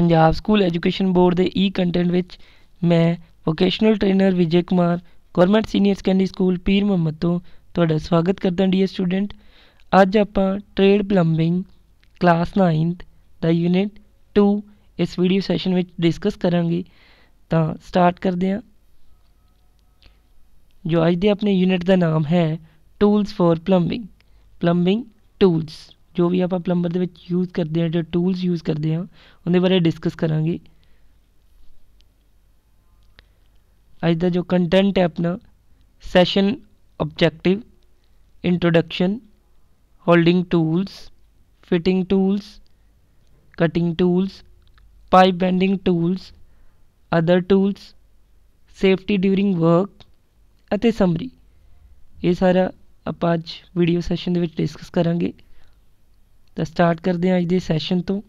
Punjab school education board ਦੇ ਈ e content ਵਿੱਚ ਮੈਂ vocational trainer Vijay Kumar government senior secondary school Pir Muhammad ਤੋਂ ਤੁਹਾਡਾ ਸਵਾਗਤ ਕਰਦਾ ਡੀਅਰ ਸਟੂਡੈਂਟ ਅੱਜ ਆਪਾਂ ਟ੍ਰੇਡ ਪਲੰਬਿੰਗ ਕਲਾਸ 9th ਦਾ ਯੂਨਿਟ 2 ਇਸ ਵੀਡੀਓ ਸੈਸ਼ਨ ਵਿੱਚ ਡਿਸਕਸ ਕਰਾਂਗੇ ਤਾਂ ਸਟਾਰਟ ਕਰਦੇ ਹਾਂ ਜੋ ਅੱਜ ਦੇ ਆਪਣੇ ਯੂਨਿਟ ਦਾ ਨਾਮ ਹੈ tools for plumbing plumbing tools जो भी आप प्लंबर यूज़ करते हैं जो टूल्स यूज़ करते हैं उन्हें बारे डिस्कस करा अज का जो कंटेंट है अपना session objective introduction holding tools fitting tools cutting tools pipe bending tools other tools safety during work summary ये सारा आप अज वीडियो सैशन डिस्कस करा ਤਾਂ ਸਟਾਰਟ ਕਰਦੇ ਹਾਂ ਅੱਜ ਦੇ ਸੈਸ਼ਨ ਤੋਂ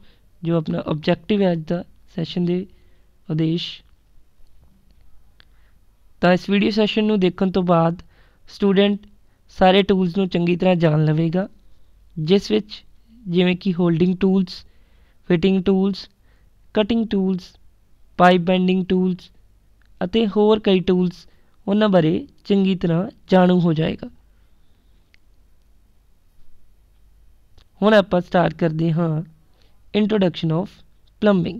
ਜੋ ਆਪਣਾ ਆਬਜੈਕਟਿਵ ਹੈ ਅੱਜ ਦਾ ਸੈਸ਼ਨ ਦੇ ਉਦੇਸ਼ ਤਾਂ ਇਸ ਵੀਡੀਓ ਸੈਸ਼ਨ ਨੂੰ ਦੇਖਣ ਤੋਂ ਬਾਅਦ ਸਟੂਡੈਂਟ ਸਾਰੇ ਟੂਲਸ ਨੂੰ ਚੰਗੀ ਤਰ੍ਹਾਂ ਜਾਣ ਲਵੇਗਾ ਜਿਸ ਵਿੱਚ ਜਿਵੇਂ ਕਿ holding tools fitting tools cutting tools pipe bending tools ਅਤੇ ਹੋਰ ਕਈ ਟੂਲਸ ਉਹਨਾਂ ਬਾਰੇ ਚੰਗੀ ਤਰ੍ਹਾਂ ਜਾਣੂ ਹੋ ਜਾਏਗਾ ਹੁਣ ਆਪਾਂ ਸਟਾਰਟ ਕਰਦੇ ਹਾਂ ਇੰਟਰੋਡਕਸ਼ਨ ਆਫ ਪਲੰਬਿੰਗ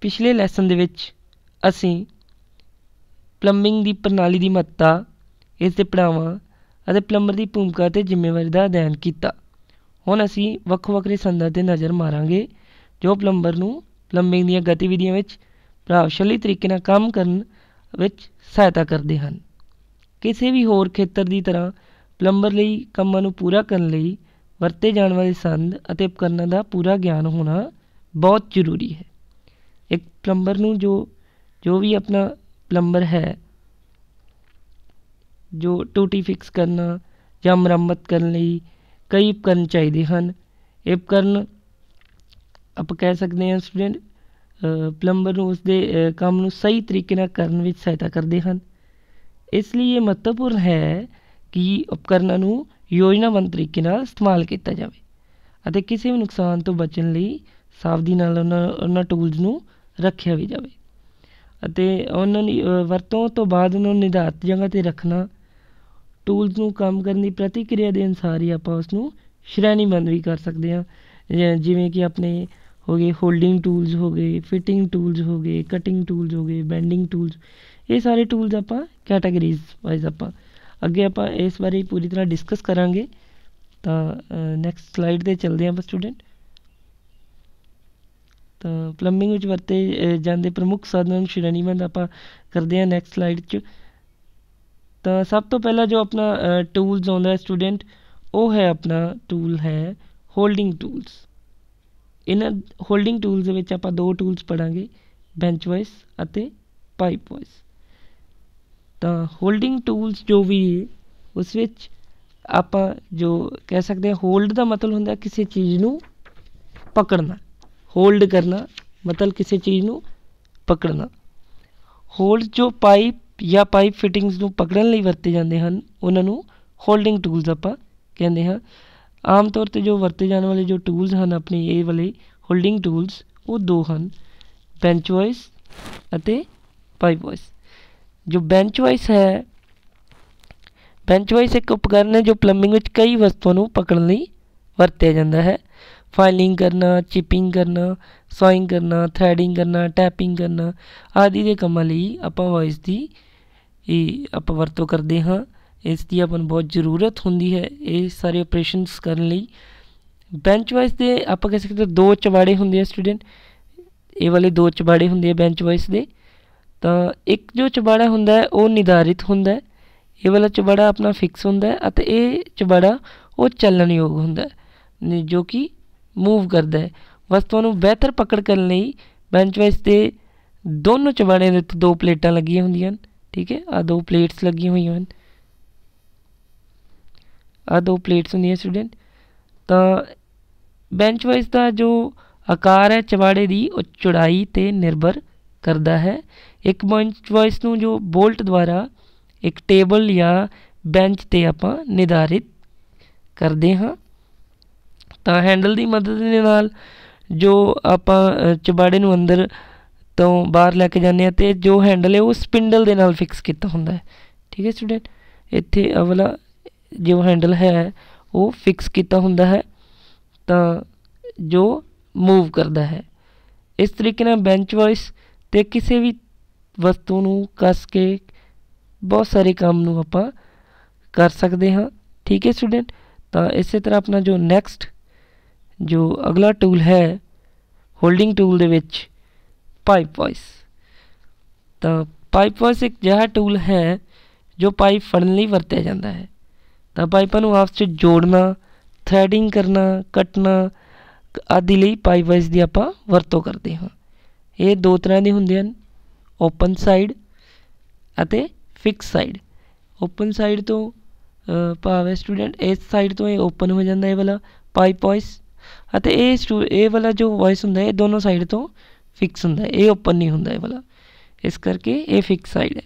ਪਿਛਲੇ ਲੈਸਨ ਦੇ ਵਿੱਚ ਅਸੀਂ ਪਲੰਬਿੰਗ ਦੀ ਪ੍ਰਣਾਲੀ ਦੀ ਮਹੱਤਤਾ ਇਸ ਦੇ ਪੜਾਵਾਂ ਅਤੇ ਪਲੰਬਰ ਦੀ ਭੂਮਿਕਾ ਤੇ ਜ਼ਿੰਮੇਵਾਰੀ ਦਾ ਅਧਿਐਨ ਕੀਤਾ ਹੁਣ ਅਸੀਂ ਵੱਖ-ਵੱਖਰੇ ਸੰਦਰਭ ਤੇ ਨਜ਼ਰ ਮਾਰਾਂਗੇ ਜੋ ਪਲੰਬਰ ਨੂੰ ਪਲੰਬਿੰਗ ਦੀਆਂ ਗਤੀਵਿਧੀਆਂ ਵਿੱਚ ਪ੍ਰਭਾਵਸ਼ਾਲੀ ਤਰੀਕੇ ਨਾਲ ਕੰਮ ਕਰਨ ਵਿੱਚ ਸਹਾਇਤਾ ਕਰਦੇ ਹਨ ਕਿਸੇ ਵੀ ਹੋਰ ਖੇਤਰ ਦੀ ਤਰ੍ਹਾਂ ਪਲੰਬਰ ਲਈ ਕੰਮਾਂ ਨੂੰ ਪੂਰਾ ਕਰਨ ਲਈ ਵਰਤੇ ਜਾਣ ਵਾਲੇ ਸੰਦ ਅਤੇ ਉਪਕਰਨਾਂ ਦਾ ਪੂਰਾ ਗਿਆਨ ਹੋਣਾ ਬਹੁਤ ਜ਼ਰੂਰੀ ਹੈ ਇੱਕ ਪਲੰਬਰ ਨੂੰ ਜੋ ਜੋ ਵੀ ਆਪਣਾ ਪਲੰਬਰ ਹੈ ਜੋ ਟੂਟੀ ਫਿਕਸ ਕਰਨਾ ਜਾਂ ਮੁਰੰਮਤ ਕਰਨ ਲਈ ਕਈ ਉਪਕਰਨ ਚਾਹੀਦੇ ਹਨ ਇਹ ਉਪਕਰਨ ਆਪ ਕਹਿ ਸਕਦੇ ਹਾਂ ਸਟੂਡੈਂਟ ਪਲੰਬਰ ਨੂੰ ਦੇ ਕੰਮ ਨੂੰ ਸਹੀ ਤਰੀਕੇ ਨਾਲ ਕਰਨ ਵਿੱਚ ਸਹਾਇਤਾ ਕਰਦੇ ਹਨ ਇਸ ਲਈ ਇਹ ਮਹੱਤਵਪੂਰਨ ਹੈ ਕਿ ਉਪਕਰਨਾਂ ਨੂੰ ਯੋਜਨਾਬੰਦ ਤਰੀਕੇ ਨਾਲ ਇਸਤੇਮਾਲ ਕੀਤਾ ਜਾਵੇ ਅਤੇ ਕਿਸੇ ਵੀ ਨੁਕਸਾਨ ਤੋਂ ਬਚਣ ਲਈ ਸਾਵਧੀ ਨਾਲ ਉਹਨਾਂ ਉਹਨਾਂ ਟੂਲਸ ਨੂੰ ਰੱਖਿਆ ਵੀ ਜਾਵੇ ਅਤੇ ਉਹਨਾਂ ਦੀ ਵਰਤੋਂ ਤੋਂ ਬਾਅਦ ਉਹਨਾਂ ਨੂੰ ਨਿਰਧਾਰਤ ਜਗ੍ਹਾ 'ਤੇ ਰੱਖਣਾ ਟੂਲਸ ਨੂੰ ਕੰਮ ਕਰਨ ਦੀ ਪ੍ਰਤੀਕਿਰਿਆ ਦੇ ਅਨੁਸਾਰ ਹੀ ਆਪਾਂ ਉਸ ਨੂੰ ਸ਼੍ਰੇਣੀਬੰਦ ਵੀ ਕਰ ਸਕਦੇ ਹਾਂ ਜਿਵੇਂ ਕਿ ਆਪਣੇ ਹੋ ਗਏ ਹੋਲਡਿੰਗ ਟੂਲਸ ਹੋ ਗਏ ਫਿਟਿੰਗ ਟੂਲਸ ਹੋ ਗਏ ਕਟਿੰਗ ਟੂਲਸ ਹੋ ਗਏ ਬੈਂਡਿੰਗ ਟੂਲਸ ਇਹ ਸਾਰੇ ਟੂਲਸ ਆਪਾਂ ਕੈਟਾਗਰੀਜ਼ ਵਾਈਜ਼ ਆਪਾਂ ਅੱਗੇ ਆਪਾਂ ਇਸ ਬਾਰੇ ਪੂਰੀ ਤਰ੍ਹਾਂ ਡਿਸਕਸ ਕਰਾਂਗੇ ਤਾਂ ਨੈਕਸਟ ਸਲਾਈਡ ਤੇ ਚਲਦੇ ਆਪਾਂ ਸਟੂਡੈਂਟ ਤਾਂ ਪਲੰਬਿੰਗ ਵਿੱਚ ਵਰਤੇ ਜਾਂਦੇ ਪ੍ਰਮੁੱਖ ਸਾਧਨਾਂ ਨੂੰ ਸ਼੍ਰੇਣੀਬੱਧ ਆਪਾਂ ਕਰਦੇ ਹਾਂ ਨੈਕਸਟ ਸਲਾਈਡ 'ਚ ਤਾਂ ਸਭ ਤੋਂ ਪਹਿਲਾਂ ਜੋ ਆਪਣਾ ਟੂਲਸ ਆਉਂਦਾ ਹੈ ਸਟੂਡੈਂਟ ਉਹ ਹੈ ਆਪਣਾ ਟੂਲ ਹੈ ਹੋਲਡਿੰਗ ਟੂਲਸ ਇਹਨਾਂ ਹੋਲਡਿੰਗ ਟੂਲਸ ਦੇ ਵਿੱਚ ਆਪਾਂ ਦੋ ਟੂਲਸ ਪੜਾਂਗੇ ਬੈਂਚ ਵਾਈਸ ਅਤੇ ਪਾਈਪ ਵਾਈਸ ਤਾਂ ਹੋਲਡਿੰਗ ਟੂਲਸ ਜੋ ਵੀ ਉਸ ਵਿੱਚ ਆਪਾਂ ਜੋ ਕਹਿ ਸਕਦੇ ਹਾਂ ਹੋਲਡ ਦਾ ਮਤਲਬ ਹੁੰਦਾ ਕਿਸੇ ਚੀਜ਼ ਨੂੰ ਪਕੜਨਾ ਹੋਲਡ ਕਰਨਾ ਮਤਲਬ ਕਿਸੇ ਚੀਜ਼ ਨੂੰ ਪਕੜਨਾ ਹੋਲਡ ਜੋ ਪਾਈਪ ਜਾਂ ਪਾਈਪ ਫਿਟਿੰਗਸ ਨੂੰ ਪਕੜਨ ਲਈ ਵਰਤੇ ਜਾਂਦੇ ਹਨ ਉਹਨਾਂ ਨੂੰ ਹੋਲਡਿੰਗ ਟੂਲਸ ਆਪਾਂ ਕਹਿੰਦੇ ਹਾਂ ਆਮ ਤੌਰ ਤੇ ਜੋ ਵਰਤੇ ਜਾਣ ਵਾਲੇ ਜੋ ਟੂਲਸ ਹਨ ਆਪਣੀ ਇਹ ਵਾਲੇ ਹੋਲਡਿੰਗ ਟੂਲਸ ਉਹ ਦੋ ਹਨ ਬੈਂਚ ਵਾਇਸ ਅਤੇ ਪਾਈਪ ਵਾਇਸ ਜੋ ਬੈਂਚ ਵਾਈਸ ਹੈ ਬੈਂਚ ਵਾਈਸ ਇੱਕ ਉਪਕਰਨ ਹੈ ਜੋ ਪਲੰਬਿੰਗ ਵਿੱਚ ਕਈ ਵਸਤੂਆਂ ਨੂੰ ਪਕੜਨ ਲਈ ਵਰਤਿਆ ਜਾਂਦਾ ਹੈ ਫਾਈਲਿੰਗ ਕਰਨਾ ਚਿਪਿੰਗ ਕਰਨਾ ਸੋਇੰਗ ਕਰਨਾ ਥ੍ਰੈਡਿੰਗ ਕਰਨਾ ਟੈਪਿੰਗ ਕਰਨਾ ਆਦਿ ਦੇ ਕੰਮਾਂ ਲਈ ਆਪਾਂ ਵਾਈਸ ਦੀ ਇਹ ਆਪਾਂ ਵਰਤੋਂ ਕਰਦੇ ਹਾਂ ਇਸ ਦੀ ਆਪਾਂ ਨੂੰ ਬਹੁਤ ਜ਼ਰੂਰਤ ਹੁੰਦੀ ਹੈ ਇਹ ਸਾਰੇ ਆਪਰੇਸ਼ਨਸ ਕਰਨ ਲਈ ਬੈਂਚ ਵਾਈਸ ਦੇ ਆਪਾਂ ਕਹਿ ਸਕਦੇ ਦੋ ਚਵਾੜੇ ਹੁੰਦੇ ਆ ਸਟੂਡੈਂਟ ਇਹ ਵਾਲੇ ਦੋ ਚਵਾੜੇ ਹੁੰਦੇ ਆ ਬੈਂਚ ਵਾਈਸ ਦੇ ਤਾਂ ਇੱਕ ਜੋ ਚਬਾੜਾ ਹੁੰਦਾ ਉਹ ਨਿਰਧਾਰਿਤ ਹੁੰਦਾ ਇਹ ਵਾਲਾ ਚਬਾੜਾ ਆਪਣਾ ਫਿਕਸ ਹੁੰਦਾ ਅਤੇ ਇਹ ਚਬਾੜਾ ਉਹ ਚੱਲਣ ਯੋਗ ਹੁੰਦਾ ਜੋ ਕਿ ਮੂਵ ਕਰਦਾ ਹੈ ਵਸਤੂ ਨੂੰ ਬਿਹਤਰ ਪਕੜ ਕਰਨ ਲਈ ਬੈਂਚ ਵਾਈਸ ਤੇ ਦੋਨੋਂ ਚਬਾੜੇ ਦੇ ਉੱਤੇ ਦੋ ਪਲੇਟਾਂ ਲੱਗੀਆਂ ਹੁੰਦੀਆਂ ਹਨ ਠੀਕ ਹੈ ਆ ਦੋ ਪਲੇਟਸ ਲੱਗੀਆਂ ਹੋਈਆਂ ਹਨ ਆ ਦੋ ਪਲੇਟਸ ਹੁੰਦੀਆਂ ਸਟੂਡੈਂਟ ਤਾਂ ਬੈਂਚ ਵਾਈਸ ਦਾ ਜੋ ਆਕਾਰ ਹੈ ਚਬਾੜੇ ਦੀ ਉਹ ਚੌੜਾਈ ਤੇ ਨਿਰਭਰ ਕਰਦਾ ਹੈ ਇੱਕ ਬੈਂਚ ਵਾਇਸ ਨੂੰ ਜੋ ਬੋਲਟ ਦੁਆਰਾ ਇੱਕ ਟੇਬਲ ਜਾਂ ਬੈਂਚ ਤੇ ਆਪਾਂ ਨਿਰਧਾਰਿਤ ਕਰਦੇ ਹਾਂ ਤਾਂ ਹੈਂਡਲ ਦੀ ਮਦਦ ਦੇ ਨਾਲ ਜੋ ਆਪਾਂ ਚਬਾੜੇ ਨੂੰ ਅੰਦਰ ਤੋਂ ਬਾਹਰ ਲੈ ਕੇ ਜਾਂਦੇ ਆ ਤੇ ਜੋ ਹੈਂਡਲ ਹੈ ਉਹ ਸਪਿੰਡਲ ਦੇ ਨਾਲ ਫਿਕਸ ਕੀਤਾ ਹੁੰਦਾ ਹੈ ਠੀਕ ਹੈ ਸਟੂਡੈਂਟ ਇੱਥੇ ਅਵਲਾ ਜੋ ਹੈਂਡਲ ਹੈ ਉਹ ਫਿਕਸ ਕੀਤਾ ਹੁੰਦਾ ਹੈ ਤਾਂ ਜੋ ਮੂਵ ਕਰਦਾ ਹੈ ਇਸ ਤਰੀਕੇ ਨਾਲ ਬੈਂਚ ਵਾਇਸ ਤੇ ਕਿਸੇ ਵੀ ਵਸਤੂ ਨੂੰ ਕੱਸ ਕੇ ਬਹੁਤ ਸਾਰੇ ਕੰਮ ਨੂੰ ਆਪਾਂ ਕਰ ਸਕਦੇ ਹਾਂ ਠੀਕ ਹੈ ਸਟੂਡੈਂਟ ਤਾਂ ਇਸੇ ਤਰ੍ਹਾਂ ਆਪਣਾ ਜੋ ਨੈਕਸਟ ਜੋ ਅਗਲਾ ਟੂਲ ਹੈ ਹੋਲਡਿੰਗ ਟੂਲ ਦੇ ਵਿੱਚ ਪਾਈਪ ਵਾਇਸ ਤਾਂ ਪਾਈਪ ਵਾਇਸ ਇੱਕ ਜਿਹੜਾ ਟੂਲ ਹੈ ਜੋ ਪਾਈਪ ਫੜਨ ਲਈ ਵਰਤਿਆ ਜਾਂਦਾ ਹੈ ਤਾਂ ਪਾਈਪਾਂ ਨੂੰ ਆਪਸ ਵਿੱਚ ਜੋੜਨਾ ਥ੍ਰੈਡਿੰਗ ਕਰਨਾ ਕੱਟਣਾ ਆਦਿ ਲਈ ਪਾਈਪ ਵਾਇਸ ਦੀ ਆਪਾਂ ਵਰਤੋਂ ਕਰਦੇ ਹਾਂ ਇਹ ਦੋ ਤਰ੍ਹਾਂ ਦੇ ਹੁੰਦੇ ਹਨ ਓਪਨ ਸਾਈਡ ਅਤੇ ਫਿਕਸ ਸਾਈਡ ਓਪਨ ਸਾਈਡ ਤੋਂ ਭਾਵੇਂ ਸਟੂਡੈਂਟ ਇਸ ਸਾਈਡ ਤੋਂ ਇਹ ਓਪਨ ਹੋ ਜਾਂਦਾ ਇਹ ਵਾਲਾ ਪਾਈਪ ਵਾਇਸ ਅਤੇ ਇਹ ਇਹ ਵਾਲਾ ਜੋ ਵਾਇਸ ਹੁੰਦਾ ਇਹ ਦੋਨੋਂ ਸਾਈਡ ਤੋਂ ਫਿਕਸ ਹੁੰਦਾ ਇਹ ਓਪਨ ਨਹੀਂ ਹੁੰਦਾ ਇਹ ਵਾਲਾ ਇਸ ਕਰਕੇ ਇਹ ਫਿਕਸ ਸਾਈਡ ਹੈ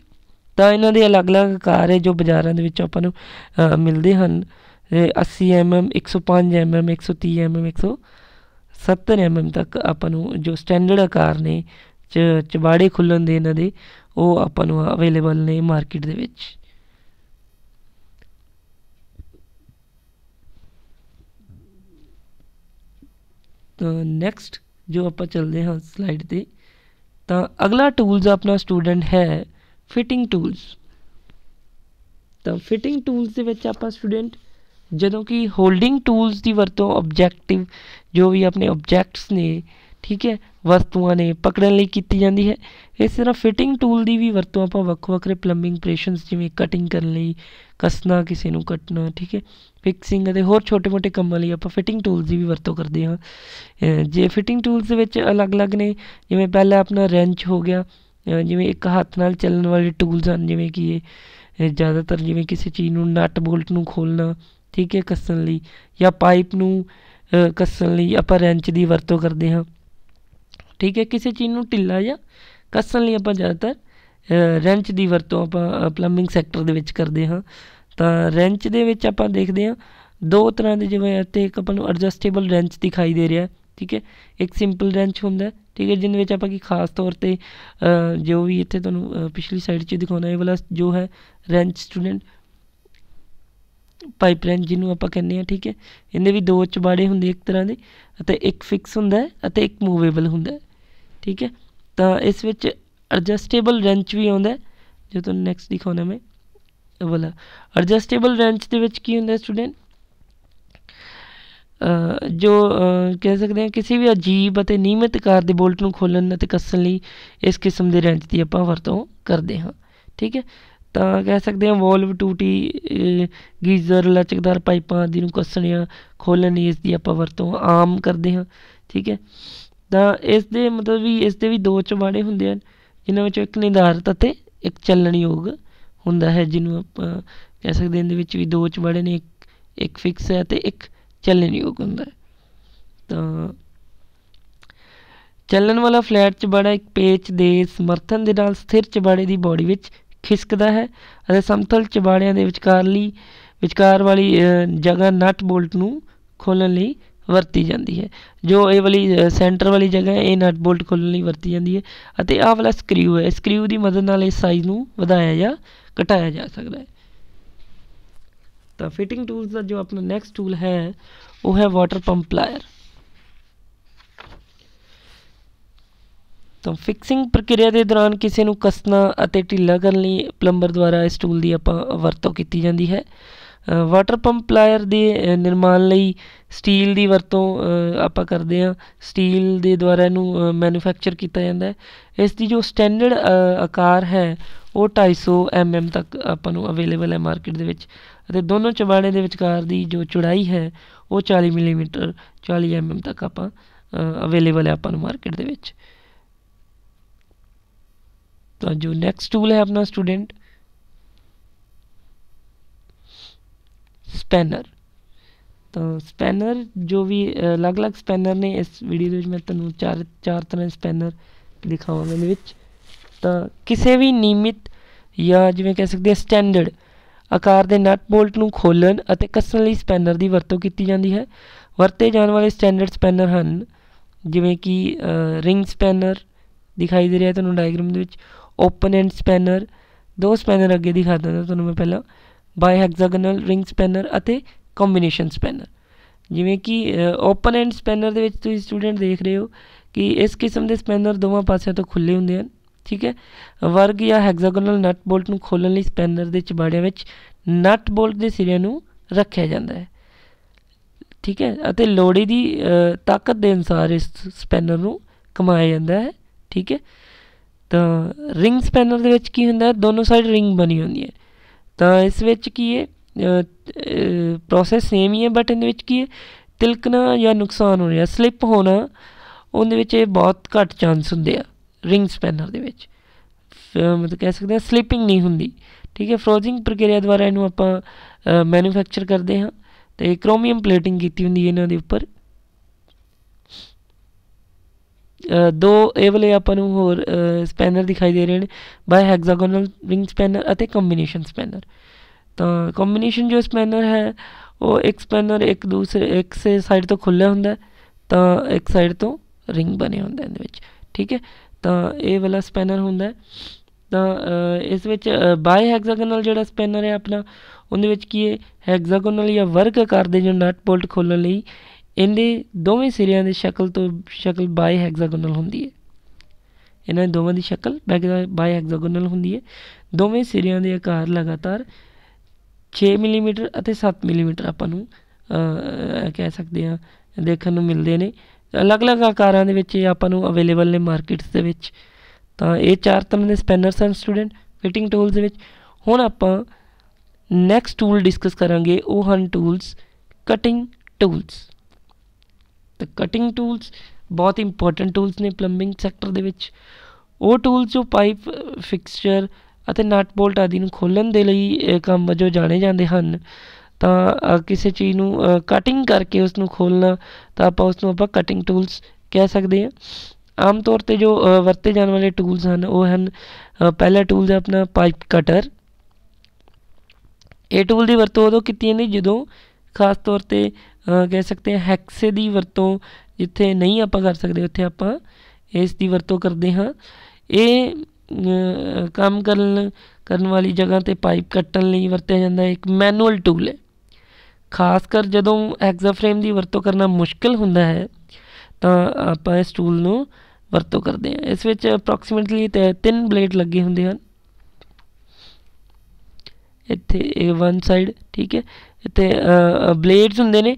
ਤਾਂ ਇਹਨਾਂ ਦੇ ਅਲੱਗ-ਅਲੱਗ ਆਕਾਰ ਹੈ ਜੋ ਬਾਜ਼ਾਰਾਂ ਦੇ ਵਿੱਚ ਆਪਾਂ ਨੂੰ ਮਿਲਦੇ ਹਨ 80 mm 105 mm 130 mm 170 mm ਤੱਕ ਆਪਾਂ ਨੂੰ ਜੋ ਸਟੈਂਡਰਡ ਆਕਾਰ ਨੇ ਚ ਚਬਾੜੇ ਖੁੱਲਣ ਦੇ ਇਹਨਾਂ ਦੇ ਉਹ ਆਪਾਂ ਨੂੰ ਅਵੇਲੇਬਲ ਨੇ ਮਾਰਕੀਟ ਦੇ ਵਿੱਚ ਤਾਂ ਨੈਕਸਟ ਜੋ ਆਪਾਂ ਚੱਲਦੇ ਹਾਂ ਸਲਾਈਡ ਤੇ ਤਾਂ ਅਗਲਾ ਟੂਲਸ ਆਪਣਾ ਸਟੂਡੈਂਟ ਹੈ ਫਿਟਿੰਗ ਟੂਲਸ ਤਾਂ ਫਿਟਿੰਗ ਟੂਲਸ ਦੇ ਵਿੱਚ ਆਪਾਂ ਸਟੂਡੈਂਟ ਜਦੋਂ ਕਿ ਹੋਲਡਿੰਗ ਟੂਲਸ ਦੀ ਵਰਤੋਂ ਆਬਜੈਕਟਿਵ ਜੋ ਵੀ ਆਪਣੇ ਆਬਜੈਕਟਸ ਨੇ ਠੀਕ ਹੈ ਵਸਤੂਆਂ ਨੇ ਪਕੜਨ ਲਈ ਕੀਤੀ ਜਾਂਦੀ ਹੈ ਇਸ ਤਰ੍ਹਾਂ ਫਿਟਿੰਗ ਟੂਲ ਦੀ ਵੀ ਵਰਤੋਂ ਆਪਾਂ ਵੱਖ-ਵੱਖਰੇ ਪਲੰਬਿੰਗ ਆਪਰੇਸ਼ਨਸ ਜਿਵੇਂ ਕਟਿੰਗ ਕਰਨ ਲਈ ਕਸਣਾ ਕਿਸੇ ਨੂੰ ਕੱਟਣਾ ਠੀਕ ਹੈ ਫਿਕਸਿੰਗ ਅਤੇ ਹੋਰ ਛੋਟੇ-ਮੋਟੇ ਕੰਮਾਂ ਲਈ ਆਪਾਂ ਫਿਟਿੰਗ ਟੂਲਸ ਦੀ ਵੀ ਵਰਤੋਂ ਕਰਦੇ ਹਾਂ ਜੇ ਫਿਟਿੰਗ ਟੂਲਸ ਦੇ ਵਿੱਚ ਅਲੱਗ-ਅਲੱਗ ਨੇ ਜਿਵੇਂ ਪਹਿਲਾ ਆਪਣਾ ਰੈਂਚ ਹੋ ਗਿਆ ਜਿਵੇਂ ਇੱਕ ਹੱਥ ਨਾਲ ਚੱਲਣ ਵਾਲੇ ਟੂਲਸ ਹਨ ਜਿਵੇਂ ਕਿ ਇਹ ਜ਼ਿਆਦਾਤਰ ਜਿਵੇਂ ਕਿਸੇ ਚੀਜ਼ ਨੂੰ ਨਟ ਬੋਲਟ ਨੂੰ ਖੋਲਣਾ ਠੀਕ ਹੈ ਕਸਣ ਲਈ ਜਾਂ ਪਾਈਪ ਨੂੰ ਕਸਣ ਲਈ ਆਪਾਂ ਰੈਂਚ ਦੀ ਵਰਤੋਂ ਕਰਦੇ ਹਾਂ ਠੀਕ ਹੈ ਕਿਸੇ ਚੀਜ਼ ਨੂੰ ਢਿੱਲਾ ਜਾਂ ਕੱਸਣ ਲਈ ਆਪਾਂ ਜ਼ਿਆਦਾਤਰ ਰੈਂਚ ਦੀ ਵਰਤੋਂ ਆਪਾਂ ਪਲੰਬਿੰਗ ਸੈਕਟਰ ਦੇ ਵਿੱਚ ਕਰਦੇ ਹਾਂ ਤਾਂ ਰੈਂਚ ਦੇ ਵਿੱਚ ਆਪਾਂ ਦੇਖਦੇ ਹਾਂ ਦੋ ਤਰ੍ਹਾਂ ਦੇ ਜਿਵੇਂ ਇੱਥੇ ਇੱਕ ਆਪਾਂ ਨੂੰ ਐਡਜਸਟੇਬਲ ਰੈਂਚ ਦਿਖਾਈ ਦੇ ਰਿਹਾ ਠੀਕ ਹੈ ਇੱਕ ਸਿੰਪਲ ਰੈਂਚ ਹੁੰਦਾ ਠੀਕ ਹੈ ਜਿੰਦੇ ਵਿੱਚ ਆਪਾਂ ਕੀ ਖਾਸ ਤੌਰ ਤੇ ਜੋ ਵੀ ਇੱਥੇ ਤੁਹਾਨੂੰ ਪਿਛਲੀ ਸਾਈਡ 'ਚ ਦਿਖਾਉਣਾ ਇਹ ਵਾਲਾ ਜੋ ਹੈ ਰੈਂਚ ਸਟੂਡੈਂਟ ਪਾਈਪ ਰੈਂਚ ਜਿਹਨੂੰ ਆਪਾਂ ਕਹਿੰਦੇ ਆ ਠੀਕ ਹੈ ਇਹਦੇ ਵੀ ਦੋ ਚਬਾੜੇ ਹੁੰਦੇ ਇੱਕ ਤਰ੍ਹਾਂ ਦੇ ਅਤੇ ਇੱਕ ਫਿਕਸ ਹੁੰਦਾ ਹੈ ਅਤੇ ਇੱਕ ਮੂਵੇਬਲ ਹੁੰਦਾ ਹੈ ਠੀਕ ਹੈ ਤਾਂ ਇਸ ਵਿੱਚ ਐਡਜਸਟੇਬਲ ਰੈਂਚ ਵੀ ਆਉਂਦਾ ਜੋ ਤੁਹਾਨੂੰ ਨੈਕਸਟ ਦਿਖਾਉਣਾ ਮੈਂ ਵਾਲਾ ਐਡਜਸਟੇਬਲ ਰੈਂਚ ਦੇ ਵਿੱਚ ਕੀ ਹੁੰਦਾ ਸਟੂਡੈਂਟ ਜੋ ਕਹਿ ਸਕਦੇ ਹਾਂ ਕਿਸੇ ਵੀ ਅਜੀਬ ਅਤੇ ਨਿਯਮਿਤ ਕਾਰ ਦੇ ਬੋਲਟ ਨੂੰ ਖੋਲਣ ਅਤੇ ਕੱਸਣ ਲਈ ਇਸ ਕਿਸਮ ਦੇ ਰੈਂਚ ਦੀ ਆਪਾਂ ਵਰਤੋਂ ਕਰਦੇ ਹਾਂ ਠੀਕ ਹੈ ਤਾਂ ਕਹਿ ਸਕਦੇ ਹਾਂ ਵਾਲਵ ਟੂਟੀ ਗੀਜ਼ਰ ਲਚਕਦਾਰ ਪਾਈਪਾਂ ਆਦਿ ਨੂੰ ਕੱਸਣ ਜਾਂ ਖੋਲਣ ਲਈ ਇਸ ਦੀ ਆਪਾਂ ਵਰਤੋਂ ਆਮ ਕਰਦੇ ਹਾਂ ਠੀਕ ਹੈ ਤਾਂ ਇਸ ਦੇ ਮਤਲਬ ਵੀ ਇਸ ਦੇ ਵੀ ਦੋ ਚਮਾੜੇ ਹੁੰਦੇ ਹਨ ਜਿਨ੍ਹਾਂ ਵਿੱਚੋਂ ਇੱਕ ਨਿਰਧਾਰਤ ਅਤੇ ਇੱਕ ਚੱਲਣਯੋਗ ਹੁੰਦਾ ਹੈ ਜਿਹਨੂੰ ਆਪਾਂ ਕਹਿ ਸਕਦੇ ਹਾਂ ਇਹਦੇ ਵਿੱਚ ਵੀ ਦੋ ਚਮਾੜੇ ਨੇ ਇੱਕ ਫਿਕਸ ਹੈ ਅਤੇ ਇੱਕ ਚੱਲਣਯੋਗ ਹੁੰਦਾ ਹੈ ਤਾਂ ਚੱਲਣ ਵਾਲਾ ਫਲੈਟ ਚਬਾੜਾ ਇੱਕ ਪੇਚ ਦੇ ਸਮਰਥਨ ਦੇ ਨਾਲ ਸਥਿਰ ਚਬਾੜੇ ਦੀ ਬੋਡੀ ਵਿੱਚ ਖਿਸਕਦਾ ਹੈ ਅਤੇ ਸਮਤਲ ਚਬਾੜਿਆਂ ਦੇ ਵਿਚਕਾਰਲੀ ਵਿਚਕਾਰ ਵਾਲੀ ਜਗ੍ਹਾ ਨਟ ਬੋਲਟ ਨੂੰ ਖੋਲਣ ਲਈ ਵਰਤੀ ਜਾਂਦੀ ਹੈ ਜੋ ਇਹ ਵਾਲੀ ਸੈਂਟਰ ਵਾਲੀ ਜਗ੍ਹਾ ਹੈ ਇਹ ਨਟ ਬੋਲਟ ਖੋਲਣ ਲਈ ਵਰਤੀ ਜਾਂਦੀ ਹੈ ਅਤੇ ਆਹ ਵਾਲਾ ਸਕਰੂ ਹੈ ਸਕਰੂ ਦੀ ਮਦਦ ਨਾਲ ਇਸ ਸਾਈਜ਼ ਨੂੰ ਵਧਾਇਆ ਜਾਂ ਘਟਾਇਆ ਜਾ ਸਕਦਾ ਹੈ ਤਾਂ ਫਿਟਿੰਗ ਟੂਲਸ ਦਾ ਜੋ ਆਪਣਾ ਨੈਕਸਟ ਟੂਲ ਹੈ ਉਹ ਹੈ ਵਾਟਰ ਪੰਪ ਪਲਾਇਰ ਤਾਂ ਫਿਕਸਿੰਗ ਪ੍ਰਕਿਰਿਆ ਦੇ ਦੌਰਾਨ ਕਿਸੇ ਨੂੰ ਕਸਣਾ ਅਤੇ ਢਿੱਲਾ ਕਰਨ ਲਈ ਪਲੰਬਰ ਦੁਆਰਾ ਇਸ ਟੂਲ ਦੀ ਆਪਾਂ ਵਰਤੋਂ ਕੀਤੀ ਜਾਂਦੀ ਹੈ ਵਾਟਰ ਪੰਪ ਪਲਾਇਰ ਦੇ ਨਿਰਮਾਣ ਲਈ ਸਟੀਲ ਦੀ ਵਰਤੋਂ ਆਪਾਂ ਕਰਦੇ ਹਾਂ ਸਟੀਲ ਦੇ ਦੁਆਰਾ ਇਹਨੂੰ ਮੈਨੂਫੈਕਚਰ ਕੀਤਾ ਜਾਂਦਾ ਹੈ ਇਸ ਦੀ ਜੋ ਸਟੈਂਡਰਡ ਆਕਾਰ ਹੈ ਉਹ 250 mm ਤੱਕ ਆਪਾਂ ਨੂੰ ਅਵੇਲੇਬਲ ਹੈ ਮਾਰਕੀਟ ਦੇ ਵਿੱਚ ਅਤੇ ਦੋਨੋਂ ਚਬਾੜੇ ਦੇ ਵਿਚਕਾਰ ਦੀ ਜੋ ਚੌੜਾਈ ਹੈ ਉਹ 40 mm 40 mm ਤੱਕ ਆਪਾਂ ਅਵੇਲੇਬਲ ਹੈ ਆਪਾਂ ਨੂੰ ਮਾਰਕੀਟ ਦੇ ਵਿੱਚ ਤਾਂ ਜੋ ਨੈਕਸਟ ਟੂਲ ਹੈ ਆਪਣਾ ਸਟੂਡੈਂਟ ਸਪੈਨਰ ਤਾਂ ਸਪੈਨਰ ਜੋ ਵੀ ਅਲੱਗ-ਅਲੱਗ ਸਪੈਨਰ ਨੇ ਇਸ ਵੀਡੀਓ ਦੇ ਵਿੱਚ ਮੈਂ ਤੁਹਾਨੂੰ ਚਾਰ ਚਾਰ ਤਰ੍ਹਾਂ ਦੇ ਸਪੈਨਰ ਦਿਖਾਵਾਂਗਾ ਇਹਦੇ ਵਿੱਚ ਤਾਂ ਕਿਸੇ ਵੀ ਨਿਯਮਿਤ ਜਾਂ ਜਿਵੇਂ ਕਹਿ ਸਕਦੇ ਸਟੈਂਡਰਡ ਆਕਾਰ ਦੇ ਨਟ ਬੋਲਟ ਨੂੰ ਖੋਲਣ ਅਤੇ ਕੱਸਣ ਲਈ ਸਪੈਨਰ ਦੀ ਵਰਤੋਂ ਕੀਤੀ ਜਾਂਦੀ ਹੈ ਵਰਤੇ ਜਾਣ ਵਾਲੇ ਸਟੈਂਡਰਡ ਸਪੈਨਰ ਹਨ ਜਿਵੇਂ ਕਿ ਰਿੰਗ ਸਪੈਨਰ ਦਿਖਾਈ ਦੇ ਰਿਹਾ ਤੁਹਾਨੂੰ ਡਾਇਗਰਾਮ ਦੇ ਵਿੱਚ ਓਪਨ ਐਂਡ ਸਪੈਨਰ ਦੋ ਸਪੈਨਰ ਅੱਗੇ ਦਿਖਾ ਦਿੰਦਾ ਤੁਹਾਨੂੰ ਮੈਂ ਪਹਿਲਾਂ ਬਾਈ ਹੈਗਜ਼ਾਗਨਲ ਰਿੰਗ ਸਪੈਨਰ ਅਤੇ ਕੰਬੀਨੇਸ਼ਨ ਸਪੈਨਰ ਜਿਵੇਂ ਕਿ ਓਪਨ ਐਂਡ ਸਪੈਨਰ ਦੇ ਵਿੱਚ ਤੁਸੀਂ ਸਟੂਡੈਂਟ ਦੇਖ ਰਹੇ ਹੋ ਕਿ ਇਸ ਕਿਸਮ ਦੇ ਸਪੈਨਰ ਦੋਵਾਂ ਪਾਸਿਆਂ ਤੋਂ ਖੁੱਲੇ ਹੁੰਦੇ ਹਨ ਠੀਕ ਹੈ ਵਰਗ ਜਾਂ ਹੈਗਜ਼ਾਗਨਲ ਨਟ ਬੋਲਟ ਨੂੰ ਖੋਲਣ ਲਈ ਸਪੈਨਰ ਦੇ ਚਬਾੜਿਆਂ ਵਿੱਚ ਨਟ ਬੋਲਟ ਦੇ ਸਿਰਿਆਂ ਨੂੰ ਰੱਖਿਆ ਜਾਂਦਾ ਹੈ ਠੀਕ ਹੈ ਅਤੇ ਲੋੜੀ ਦੀ ਤਾਕਤ ਦੇ ਅਨੁਸਾਰ ਇਸ ਸਪੈਨਰ ਨੂੰ ਕਮਾਇਆ ਜਾਂਦਾ ਹੈ ਠੀਕ ਹੈ ਤਾਂ ਰਿੰਗ ਸਪੈਨਰ ਦੇ ਵਿੱਚ ਕੀ ਹੁੰਦਾ ਹੈ ਦੋਨੋਂ ਸਾਈਡ ਰਿੰਗ ਬਣੀ ਹੁੰਦੀ ਹੈ ਤਾਂ ਇਸ ਵਿੱਚ ਕੀ ਹੈ ਪ੍ਰੋਸੈਸ ਸੇਮ ਹੀ ਹੈ ਬਟ ਇਹਦੇ ਵਿੱਚ ਕੀ ਹੈ ਤਿਲਕਣਾ ਜਾਂ ਨੁਕਸਾਨ ਹੋ ਰਿਹਾ ਸਲਿਪ ਹੋਣਾ ਉਹਦੇ ਵਿੱਚ ਇਹ ਬਹੁਤ ਘੱਟ ਚਾਂਸ ਹੁੰਦੇ ਆ ਰਿੰਗ ਸਪੈਨਰ ਦੇ ਵਿੱਚ ਮਤਲਬ ਕਹਿ ਸਕਦੇ ਆ ਸਲਿਪਿੰਗ ਨਹੀਂ ਹੁੰਦੀ ਠੀਕ ਹੈ ਫਰੋਜ਼ਿੰਗ ਪ੍ਰਕਿਰਿਆ ਦੁਆਰਾ ਇਹਨੂੰ ਆਪਾਂ ਮੈਨੂਫੈਕਚਰ ਕਰਦੇ ਹਾਂ ਤੇ ਕ੍ਰੋਮੀਅਮ ਪਲੇਟਿੰਗ ਕੀਤੀ ਹੁੰਦੀ ਹੈ ਇਹਨਾਂ ਦੇ ਉੱਪਰ ਦੋ ਇਹ ਵਾਲੇ ਆਪਾਂ ਨੂੰ ਹੋਰ ਸਪੈਨਰ ਦਿਖਾਈ ਦੇ ਰਹੇ ਨੇ ਬਾਈ ਹੈਗਜ਼ਾਗੋਨਲ ਰਿੰਗ ਸਪੈਨਰ ਅਤੇ ਕੰਬੀਨੇਸ਼ਨ ਸਪੈਨਰ ਤਾਂ ਕੰਬੀਨੇਸ਼ਨ ਜੋ ਸਪੈਨਰ ਹੈ ਉਹ ਇੱਕ ਸਪੈਨਰ ਇੱਕ ਦੂਸਰੇ ਇੱਕ ਸੇ ਸਾਈਡ ਤੋਂ ਖੁੱਲਿਆ ਹੁੰਦਾ ਤਾਂ ਇੱਕ ਸਾਈਡ ਤੋਂ ਰਿੰਗ ਬਣੇ ਹੁੰਦੇ ਇਹਦੇ ਵਿੱਚ ਠੀਕ ਹੈ ਤਾਂ ਇਹ ਵਾਲਾ ਸਪੈਨਰ ਹੁੰਦਾ ਤਾਂ ਇਸ ਵਿੱਚ ਬਾਈ ਹੈਗਜ਼ਾਗੋਨਲ ਜਿਹੜਾ ਸਪੈਨਰ ਹੈ ਆਪਣਾ ਉਹਦੇ ਵਿੱਚ ਕੀ ਹੈ ਹੈਗਜ਼ਾਗੋਨਲ ਜਾਂ ਵਰਗ ਕਰਦੇ ਜੋ ਨਟ ਬੋਲਟ ਖੋਲਣ ਲਈ ਇਹਦੇ ਦੋਵੇਂ ਸਿਰਿਆਂ ਦੀ ਸ਼ਕਲ ਤੋਂ ਸ਼ਕਲ ਬਾਈ ਹੈਗਜ਼ਾਗੋਨਲ ਹੁੰਦੀ ਹੈ ਇਹਨਾਂ ਦੋਵਾਂ ਦੀ ਸ਼ਕਲ ਬਾਈ ਹੈਗਜ਼ਾਗੋਨਲ ਹੁੰਦੀ ਹੈ ਦੋਵੇਂ ਸਿਰਿਆਂ ਦੇ ਆਕਾਰ ਲਗਾਤਾਰ 6 ਮਿਲੀਮੀਟਰ ਅਤੇ 7 ਮਿਲੀਮੀਟਰ ਆਪਾਂ ਨੂੰ ਕਹਿ ਸਕਦੇ ਆ ਦੇਖਣ ਨੂੰ ਮਿਲਦੇ ਨੇ ਅਲੱਗ-ਅਲੱਗ ਆਕਾਰਾਂ ਦੇ ਵਿੱਚ ਇਹ ਆਪਾਂ ਨੂੰ ਅਵੇਲੇਬਲ ਨੇ ਮਾਰਕੀਟਸ ਦੇ ਵਿੱਚ ਤਾਂ ਇਹ ਚਾਰ ਤਰ੍ਹਾਂ ਦੇ ਸਪੈਨਰਸ ਹਨ ਸਟੂਡੈਂਟ ਫਿਟਿੰਗ ਟੂਲਸ ਦੇ ਵਿੱਚ ਹੁਣ ਆਪਾਂ ਨੈਕਸਟ ਟੂਲ ਡਿਸਕਸ ਕਰਾਂਗੇ ਉਹ ਹਨ ਟੂਲਸ ਕਟਿੰਗ ਟੂਲਸ ਤਾਂ ਕਟਿੰਗ ਟੂਲਸ ਬਹੁਤ ਇੰਪੋਰਟੈਂਟ ਟੂਲਸ ਨੇ ਪਲੰਬਿੰਗ ਸੈਕਟਰ ਦੇ ਵਿੱਚ ਉਹ ਟੂਲਸ ਜੋ ਪਾਈਪ ਫਿਕਸਚਰ ਅਤੇ ਨਟ ਬੋਲਟ ਆਦਿ ਨੂੰ ਖੋਲਣ ਦੇ ਲਈ ਕੰਮ ਜੋ ਜਾਣੇ ਜਾਂਦੇ ਹਨ ਤਾਂ ਕਿਸੇ ਚੀਜ਼ ਨੂੰ ਕਟਿੰਗ ਕਰਕੇ ਉਸ ਨੂੰ ਖੋਲਣਾ ਤਾਂ ਆਪਾਂ ਉਸ ਨੂੰ ਆਪਾਂ ਕਟਿੰਗ ਟੂਲਸ ਕਹਿ ਸਕਦੇ ਹਾਂ ਆਮ ਤੌਰ ਤੇ ਜੋ ਵਰਤੇ ਜਾਣ ਵਾਲੇ ਟੂਲਸ ਹਨ ਉਹ ਹਨ ਪਹਿਲਾ ਟੂਲ ਹੈ ਆਪਣਾ ਪਾਈਪ ਕਟਰ ਇਹ ਟੂਲ ਦੀ ਵਰਤੋਂ ਉਦੋਂ ਕੀਤੀ ਜਾਂਦੀ ਜਦੋਂ ਖਾਸ ਤੌਰ ਤੇ ਕਹਿ ਸਕਦੇ ਹਾਂ ਹੈਕਸੇ ਦੀ ਵਰਤੋਂ ਜਿੱਥੇ ਨਹੀਂ ਆਪਾਂ ਕਰ ਸਕਦੇ ਉੱਥੇ ਆਪਾਂ ਇਸ ਦੀ ਵਰਤੋਂ ਕਰਦੇ ਹਾਂ ਇਹ ਕੰਮ ਕਰਨ ਕਰਨ ਵਾਲੀ ਜਗ੍ਹਾ ਤੇ ਪਾਈਪ ਕੱਟਣ ਲਈ ਵਰਤਿਆ ਜਾਂਦਾ ਹੈ ਇੱਕ ਮੈਨੂਅਲ ਟੂਲ ਹੈ ਖਾਸ ਕਰ ਜਦੋਂ ਐਗਜ਼ਾਫਰੇਮ ਦੀ ਵਰਤੋਂ ਕਰਨਾ ਮੁਸ਼ਕਲ ਹੁੰਦਾ ਹੈ ਤਾਂ ਆਪਾਂ ਇਸ ਟੂਲ ਨੂੰ ਵਰਤੋਂ ਕਰਦੇ ਹਾਂ ਇਸ ਵਿੱਚ ਅਪਰੋਕਸੀਮੇਟਲੀ ਤਿੰਨ ਬਲੇਡ ਲੱਗੇ ਹੁੰਦੇ ਹਨ ਇੱਥੇ ਇਹ ਵਨ ਸਾਈਡ ਠੀਕ ਹੈ ਤੇ ਬਲੇਡਸ ਹੁੰਦੇ ਨੇ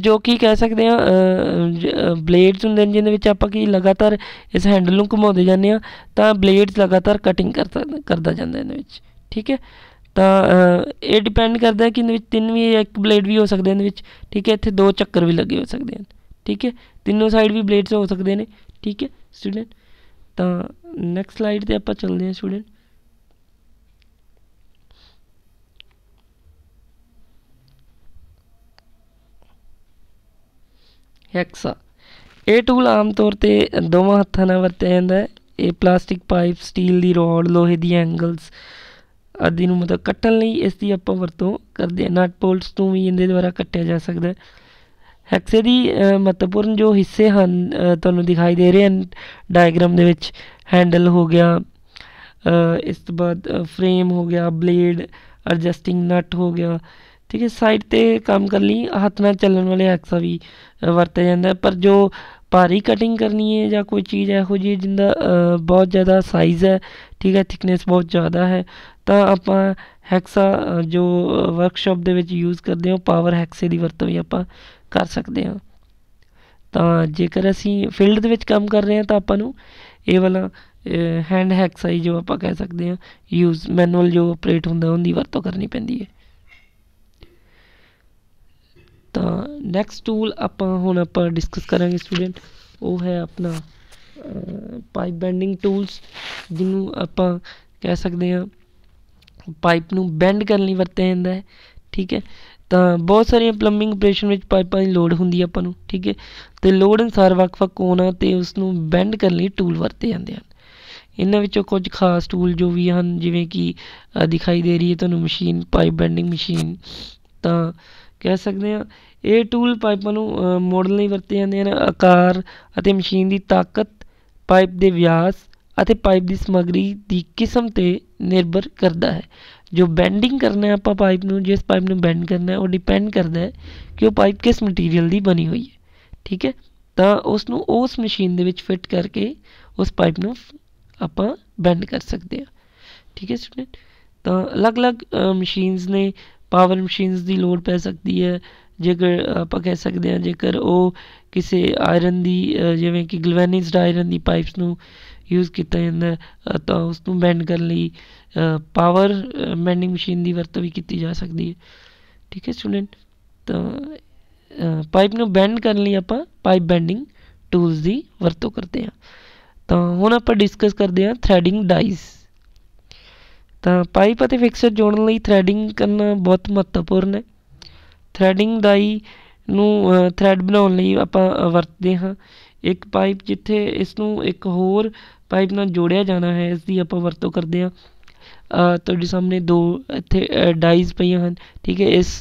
ਜੋ ਕੀ ਕਹਿ ਸਕਦੇ ਆ ਬਲੇਡਸ ਹੁੰਦੇ ਨੇ ਜਿਹਦੇ ਵਿੱਚ ਆਪਾਂ ਕੀ ਲਗਾਤਾਰ ਇਸ ਹੈਂਡਲ ਨੂੰ ਘੁਮਾਉਂਦੇ ਜਾਂਦੇ ਆ ਤਾਂ ਬਲੇਡਸ ਲਗਾਤਾਰ ਕਟਿੰਗ ਕਰਦਾ ਕਰਦਾ ਜਾਂਦਾ ਇਹਦੇ ਵਿੱਚ ਠੀਕ ਹੈ ਤਾਂ ਇਹ ਡਿਪੈਂਡ ਕਰਦਾ ਕਿ ਇਹਦੇ ਵਿੱਚ ਤਿੰਨ ਵੀ ਇੱਕ ਬਲੇਡ ਵੀ ਹੋ ਸਕਦੇ ਇਹਦੇ ਵਿੱਚ ਠੀਕ ਹੈ ਇੱਥੇ ਦੋ ਚੱਕਰ ਵੀ ਲੱਗੇ ਹੋ ਸਕਦੇ ਹਨ ਠੀਕ ਹੈ ਤਿੰਨੋਂ ਸਾਈਡ ਵੀ ਬਲੇਡਸ ਹੋ ਸਕਦੇ ਨੇ ਠੀਕ ਹੈ ਸਟੂਡੈਂਟ ਤਾਂ ਨੈਕਸਟ ਸਲਾਈਡ ਤੇ ਆਪਾਂ ਚੱਲਦੇ ਹਾਂ ਸਟੂਡੈਂਟ ਹੈਕਸਾ ਇਹ ਟੂਲ ਆਮ ਤੌਰ ਤੇ ਦੋਵਾਂ ਹੱਥਾਂ ਨਾਲ ਵਰਤਿਆ ਜਾਂਦਾ ਹੈ ਇਹ ਪਲਾਸਟਿਕ ਪਾਈਪ ਸਟੀਲ ਦੀ ਰੋਡ ਲੋਹੇ ਦੀ ਐਂਗਲਸ ਆਦਿ ਨੂੰ ਮਤਲਬ ਕੱਟਣ ਲਈ ਇਸ ਦੀ ਆਪਾਂ ਵਰਤੋਂ ਕਰਦੇ ਹਾਂ ਨਟ ਬੋਲਟਸ ਤੋਂ ਵੀ ਇਹਦੇ ਦੁਆਰਾ ਕੱਟਿਆ ਜਾ ਸਕਦਾ ਹੈ ਹੈਕਸੇ ਦੀ ਮਹੱਤਵਪੂਰਨ ਜੋ ਹਿੱਸੇ ਹਨ ਤੁਹਾਨੂੰ ਦਿਖਾਈ ਦੇ ਰਹੇ ਹਨ ਡਾਇਗਰਾਮ ਦੇ ਵਿੱਚ ਹੈਂਡਲ ਹੋ ਗਿਆ ਇਸ ਤੋਂ ਬਾਅਦ ਫਰੇਮ ਹੋ ਗਿਆ ਬਲੇਡ ਐਡਜਸਟਿੰਗ ਨਟ ਹੋ ਗਿਆ ਠੀਕ ਹੈ ਸਾਈਡ ਤੇ ਕੰਮ ਕਰ ਲਈ ਹੱਥ ਨਾਲ ਚੱਲਣ ਵਾਲੇ ਐਕਸਾ ਵੀ ਵਰਤਿਆ ਜਾਂਦਾ ਪਰ ਜੋ ਭਾਰੀ ਕਟਿੰਗ ਕਰਨੀ ਹੈ ਜਾਂ ਕੋਈ ਚੀਜ਼ ਇਹੋ ਜਿਹੀ ਜਿੰਦਾ ਬਹੁਤ ਜ਼ਿਆਦਾ ਸਾਈਜ਼ ਹੈ ਠੀਕ ਹੈ ਥਿਕਨੈਸ ਬਹੁਤ ਜ਼ਿਆਦਾ ਹੈ ਤਾਂ ਆਪਾਂ ਹੈਕਸਾ ਜੋ ਵਰਕਸ਼ਾਪ ਦੇ ਵਿੱਚ ਯੂਜ਼ ਕਰਦੇ ਹਾਂ ਪਾਵਰ ਹੈਕਸੇ ਦੀ ਵਰਤੋਂ ਵੀ ਆਪਾਂ ਕਰ ਸਕਦੇ ਹਾਂ ਤਾਂ ਜੇਕਰ ਅਸੀਂ ਫੀਲਡ ਦੇ ਵਿੱਚ ਕੰਮ ਕਰ ਰਹੇ ਹਾਂ ਤਾਂ ਆਪਾਂ ਨੂੰ ਇਹ ਵਾਲਾ ਹੈਂਡ ਹੀ ਜੋ ਆਪਾਂ ਕਹਿ ਸਕਦੇ ਹਾਂ ਯੂਜ਼ ਮੈਨੂਅਲ ਜੋ ਆਪਰੇਟ ਹੁੰਦਾ ਉਹਦੀ ਵਰਤੋਂ ਕਰਨੀ ਪੈਂਦੀ ਹੈ ਤਾਂ ਨੈਕਸਟ ਟੂਲ ਆਪਾਂ ਹੁਣ ਆਪਾਂ ਡਿਸਕਸ ਕਰਾਂਗੇ ਸਟੂਡੈਂਟ ਉਹ ਹੈ ਆਪਣਾ ਪਾਈਪ ਬੈਂਡਿੰਗ ਟੂਲਸ ਜਿਹਨੂੰ ਆਪਾਂ ਕਹਿ ਸਕਦੇ ਹਾਂ ਪਾਈਪ ਨੂੰ ਬੈਂਡ ਕਰਨ ਲਈ ਵਰਤਿਆ ਜਾਂਦਾ ਹੈ ਠੀਕ ਹੈ ਤਾਂ ਬਹੁਤ ਸਾਰੀਆਂ ਪਲੰਬਿੰਗ ਆਪਰੇਸ਼ਨ ਵਿੱਚ ਪਾਈਪਾਂ ਦੀ ਲੋਡ ਹੁੰਦੀ ਹੈ ਆਪਾਂ ਨੂੰ ਠੀਕ ਹੈ ਤੇ ਲੋਡ ਅਨਸਾਰ ਵੱਖ-ਵੱਖ ਕੋਣਾਂ ਤੇ ਉਸ ਨੂੰ ਬੈਂਡ ਕਰਨ ਲਈ ਟੂਲ ਵਰਤੇ ਜਾਂਦੇ ਹਨ ਇਹਨਾਂ ਵਿੱਚੋਂ ਕੁਝ ਖਾਸ ਟੂਲ ਜੋ ਵੀ ਹਨ ਜਿਵੇਂ ਕਿ ਦਿਖਾਈ ਦੇ ਰਹੀ ਹੈ ਤੁਹਾਨੂੰ ਮਸ਼ੀਨ ਪਾਈਪ ਬੈਂਡਿੰਗ ਮਸ਼ੀਨ ਤਾਂ ਕਹਿ ਸਕਦੇ ਹਾਂ ਇਹ ਟੂਲ ਪਾਈਪਾਂ ਨੂੰ ਮੋੜਨ ਲਈ ਵਰਤੇ ਜਾਂਦੇ ਹਨ ਆਕਾਰ ਅਤੇ ਮਸ਼ੀਨ ਦੀ ਤਾਕਤ ਪਾਈਪ ਦੇ ਵਿਆਸ ਅਤੇ ਪਾਈਪ ਦੀ ਸਮੱਗਰੀ ਦੀ ਕਿਸਮ ਤੇ ਨਿਰਭਰ ਕਰਦਾ ਹੈ ਜੋ ਬੈਂਡਿੰਗ ਕਰਨਾ ਹੈ ਆਪਾਂ ਪਾਈਪ ਨੂੰ ਜਿਸ ਪਾਈਪ ਨੂੰ ਬੈਂਡ ਕਰਨਾ ਹੈ ਉਹ ਡਿਪੈਂਡ ਕਰਦਾ ਹੈ ਕਿ ਉਹ ਪਾਈਪ ਕਿਸ ਮਟੀਰੀਅਲ ਦੀ ਬਣੀ ਹੋਈ ਹੈ ਠੀਕ ਹੈ ਤਾਂ ਉਸ ਨੂੰ ਉਸ ਮਸ਼ੀਨ ਦੇ ਵਿੱਚ ਫਿੱਟ ਕਰਕੇ ਉਸ ਪਾਈਪ ਨੂੰ ਆਪਾਂ ਬੈਂਡ ਕਰ ਸਕਦੇ ਹਾਂ ਠੀਕ ਹੈ ਸਟੂਡੈਂਟ ਤਾਂ ਅਲੱਗ-ਅਲੱਗ ਮਸ਼ੀਨਸ ਨੇ ਪਾਵਰ ਮਸ਼ੀਨਸ ਦੀ ਲੋੜ ਪੈ ਸਕਦੀ ਹੈ ਜੇਕਰ ਆਪਾਂ ਕਹਿ ਸਕਦੇ ਹਾਂ ਜੇਕਰ ਉਹ ਕਿਸੇ ਆਇਰਨ ਦੀ ਜਿਵੇਂ ਕਿ ਗਲਵੈਨਿਸਡ ਆਇਰਨ ਦੀ ਪਾਈਪਸ ਨੂੰ ਯੂਜ਼ ਕੀਤਾ ਜਾਂਦਾ ਤਾਂ ਉਸ ਨੂੰ ਬੈਂਡ ਕਰਨ ਲਈ ਪਾਵਰ ਬੈਂਡਿੰਗ ਮਸ਼ੀਨ ਦੀ ਵਰਤੋਂ ਵੀ ਕੀਤੀ ਜਾ ਸਕਦੀ ਹੈ ਠੀਕ ਹੈ ਸਟੂਡੈਂਟ ਤਾਂ ਪਾਈਪ ਨੂੰ ਬੈਂਡ ਕਰਨ ਲਈ ਆਪਾਂ ਪਾਈਪ ਬੈਂਡਿੰਗ ਟੂਲਸ ਦੀ ਵਰਤੋਂ ਕਰਦੇ ਹਾਂ ਤਾਂ ਹੁਣ ਆਪਾਂ ਡਿਸਕਸ ਕਰਦੇ ਹਾਂ ਥ੍ਰੈਡਿੰਗ ਡਾਈਸ ਤਾਂ ਪਾਈਪ ਅਤੇ ਫਿਕਸਰ ਜੋੜਨ ਲਈ ਥ੍ਰੈਡਿੰਗ ਕਰਨਾ ਬਹੁਤ ਮਹੱਤਵਪੂਰਨ ਹੈ ਥ੍ਰੈਡਿੰਗ ਡਾਈ ਨੂੰ ਥ੍ਰੈਡ ਬਣਾਉਣ ਲਈ ਆਪਾਂ ਵਰਤਦੇ ਹਾਂ ਇੱਕ ਪਾਈਪ ਜਿੱਥੇ ਇਸ ਨੂੰ ਇੱਕ ਹੋਰ ਪਾਈਪ ਨਾਲ ਜੋੜਿਆ ਜਾਣਾ ਹੈ ਇਸ ਦੀ ਆਪਾਂ ਵਰਤੋਂ ਕਰਦੇ ਹਾਂ ਤੁਹਾਡੇ ਸਾਹਮਣੇ ਦੋ ਇੱਥੇ ਡਾਈਜ਼ ਪਈਆਂ ਹਨ ਠੀਕ ਹੈ ਇਸ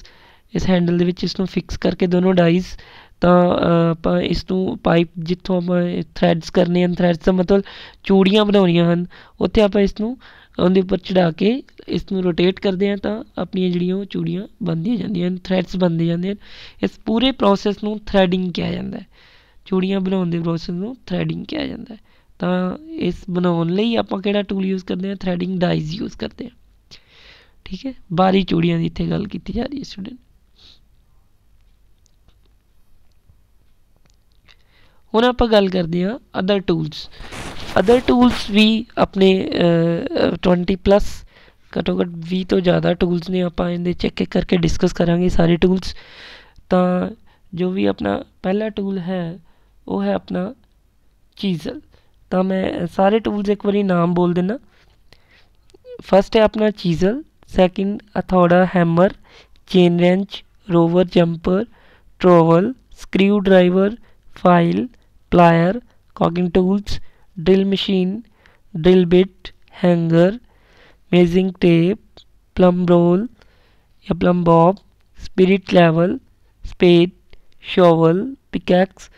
ਇਸ ਹੈਂਡਲ ਦੇ ਵਿੱਚ ਇਸ ਨੂੰ ਫਿਕਸ ਕਰਕੇ ਦੋਨੋਂ ਡਾਈਜ਼ ਤਾਂ ਆਪਾਂ ਇਸ ਨੂੰ ਪਾਈਪ ਜਿੱਥੋਂ ਆਪਾਂ ਥ੍ਰੈਡਸ ਕਰਨੇ ਹਨ ਥ੍ਰੈਡਸ ਦਾ ਮਤਲਬ ਚੂੜੀਆਂ ਬਣਾਉਣੀਆਂ ਹਨ ਉੱਥੇ ਆਪਾਂ ਇਸ ਨੂੰ ਉਹਦੇ ਉੱਪਰ ਚੜਾ ਕੇ ਇਸ ਨੂੰ ਰੋਟੇਟ ਕਰਦੇ ਹਾਂ ਤਾਂ ਆਪਣੀਆਂ ਜਿਹੜੀਆਂ ਉਹ ਚੂੜੀਆਂ ਬਣਦੀਆਂ ਜਾਂਦੀਆਂ ਨੇ ਥਰੈਡਸ ਬਣਦੇ ਜਾਂਦੇ ਹਨ ਇਸ ਪੂਰੇ ਪ੍ਰੋਸੈਸ ਨੂੰ ਥਰੈਡਿੰਗ ਕਿਹਾ ਜਾਂਦਾ ਹੈ ਚੂੜੀਆਂ ਬਣਾਉਣ ਦੇ ਪ੍ਰੋਸੈਸ ਨੂੰ ਥਰੈਡਿੰਗ ਕਿਹਾ ਜਾਂਦਾ ਹੈ ਤਾਂ ਇਸ ਬਣਾਉਣ ਲਈ ਆਪਾਂ ਕਿਹੜਾ ਟੂਲ ਯੂਜ਼ ਕਰਦੇ ਹਾਂ ਥਰੈਡਿੰਗ ਡਾਈਜ਼ ਯੂਜ਼ ਕਰਦੇ ਹਾਂ ਠੀਕ ਹੈ ਬਾਰੀ ਚੂੜੀਆਂ ਦੀ ਇੱਥੇ ਗੱਲ ਕੀਤੀ ਜਾ ਰਹੀ ਹੈ ਸਟੂਡੈਂਟ ਹੁਣ ਆਪਾਂ ਗੱਲ ਕਰਦੇ ਹਾਂ ਅਦਰ ਟੂਲਸ अदर टूल्स भी अपने ट्वेंटी प्लस घटो घट भी तो ज़्यादा टूल्स ने आप चेक करके डिस्कस करा सारे टूल्स तो जो भी अपना पहला टूल है वो है अपना चीजल तो मैं सारे टूल्स एक बार नाम बोल देना फस्ट है अपना चीजल सैकेंड हथौड़ा hammer chain wrench rover jumper trowel screw driver file plier caulking tools drill machine drill bit hanger measuring tape plumb rule या plumb bob spirit level spade shovel pickaxe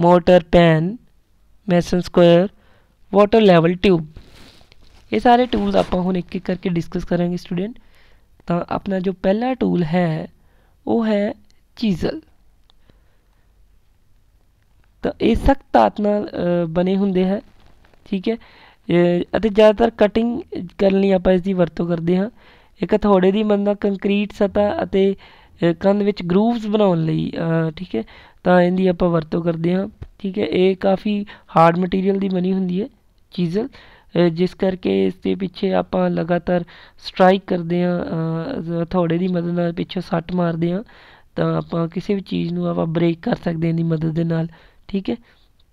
mortar pan mason square water level tube ये सारे tools आप हम एक एक करके discuss करेंगे student तो अपना जो पहला टूल है वो है चीज़ल ਤਾਂ ਇਹ ਸਖਤ ਧਾਤ ਨਾਲ ਬਣੇ ਹੁੰਦੇ ਹੈ ਠੀਕ ਹੈ ਅਤੇ ਜ਼ਿਆਦਾਤਰ ਕਟਿੰਗ ਕਰਨ ਲਈ ਆਪਾਂ ਇਸ ਦੀ ਵਰਤੋਂ ਕਰਦੇ ਹਾਂ ਇੱਕ ਹਥੌੜੇ ਦੀ ਮਦਦ ਨਾਲ ਕੰਕਰੀਟ ਸਤਾ ਅਤੇ ਕੰਧ ਵਿੱਚ ਗਰੂਵਸ ਬਣਾਉਣ ਲਈ ਠੀਕ ਹੈ ਤਾਂ ਇਹਦੀ ਆਪਾਂ ਵਰਤੋਂ ਕਰਦੇ ਹਾਂ ਠੀਕ ਹੈ ਇਹ ਕਾਫੀ ਹਾਰਡ ਮਟੀਰੀਅਲ ਦੀ ਬਣੀ ਹੁੰਦੀ ਹੈ ਚੀਜ਼ਲ ਜਿਸ ਕਰਕੇ ਇਸ ਦੇ ਪਿੱਛੇ ਆਪਾਂ ਲਗਾਤਾਰ ਸਟ੍ਰਾਈਕ ਕਰਦੇ ਹਾਂ ਹਥੌੜੇ ਦੀ ਮਦਦ ਨਾਲ ਪਿੱਛੇ ਸੱਟ ਮਾਰਦੇ ਹਾਂ ਤਾਂ ਆਪਾਂ ਕਿਸੇ ਵੀ ਚੀਜ਼ ਨੂੰ ਆਪਾਂ ਬ੍ਰੇਕ ਕਰ ਸਕਦੇ ਹਾਂ ਦੀ ਮਦਦ ਦੇ ਨਾਲ ਠੀਕ ਹੈ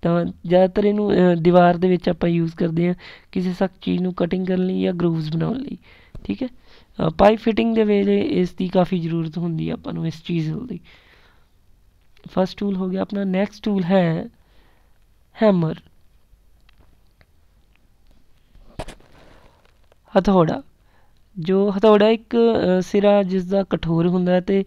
ਤਾਂ ਜ਼ਿਆਦਾਤਰ ਇਹਨੂੰ ਦੀਵਾਰ ਦੇ ਵਿੱਚ ਆਪਾਂ ਯੂਜ਼ ਕਰਦੇ ਹਾਂ ਕਿਸੇ ਸਖਤ ਚੀਜ਼ ਨੂੰ ਕਟਿੰਗ ਕਰਨ ਲਈ ਜਾਂ ਗਰੂਵਸ ਬਣਾਉਣ ਲਈ ਠੀਕ ਹੈ ਪਾਈਪ ਫਿਟਿੰਗ ਦੇ ਵੇਲੇ ਇਸ ਦੀ ਕਾਫੀ ਜ਼ਰੂਰਤ ਹੁੰਦੀ ਆਪਾਂ ਨੂੰ ਇਸ ਚੀਜ਼ ਦੀ ਫਸਟ ਟੂਲ ਹੋ ਗਿਆ ਆਪਣਾ ਨੈਕਸਟ ਟੂਲ ਹੈ ਹੈਮਰ ਹਥੌੜਾ ਜੋ ਹਥੌੜਾ ਇੱਕ ਸਿਰਾ ਜਿਸ ਦਾ ਕਠੋਰ ਹੁੰਦਾ ਤੇ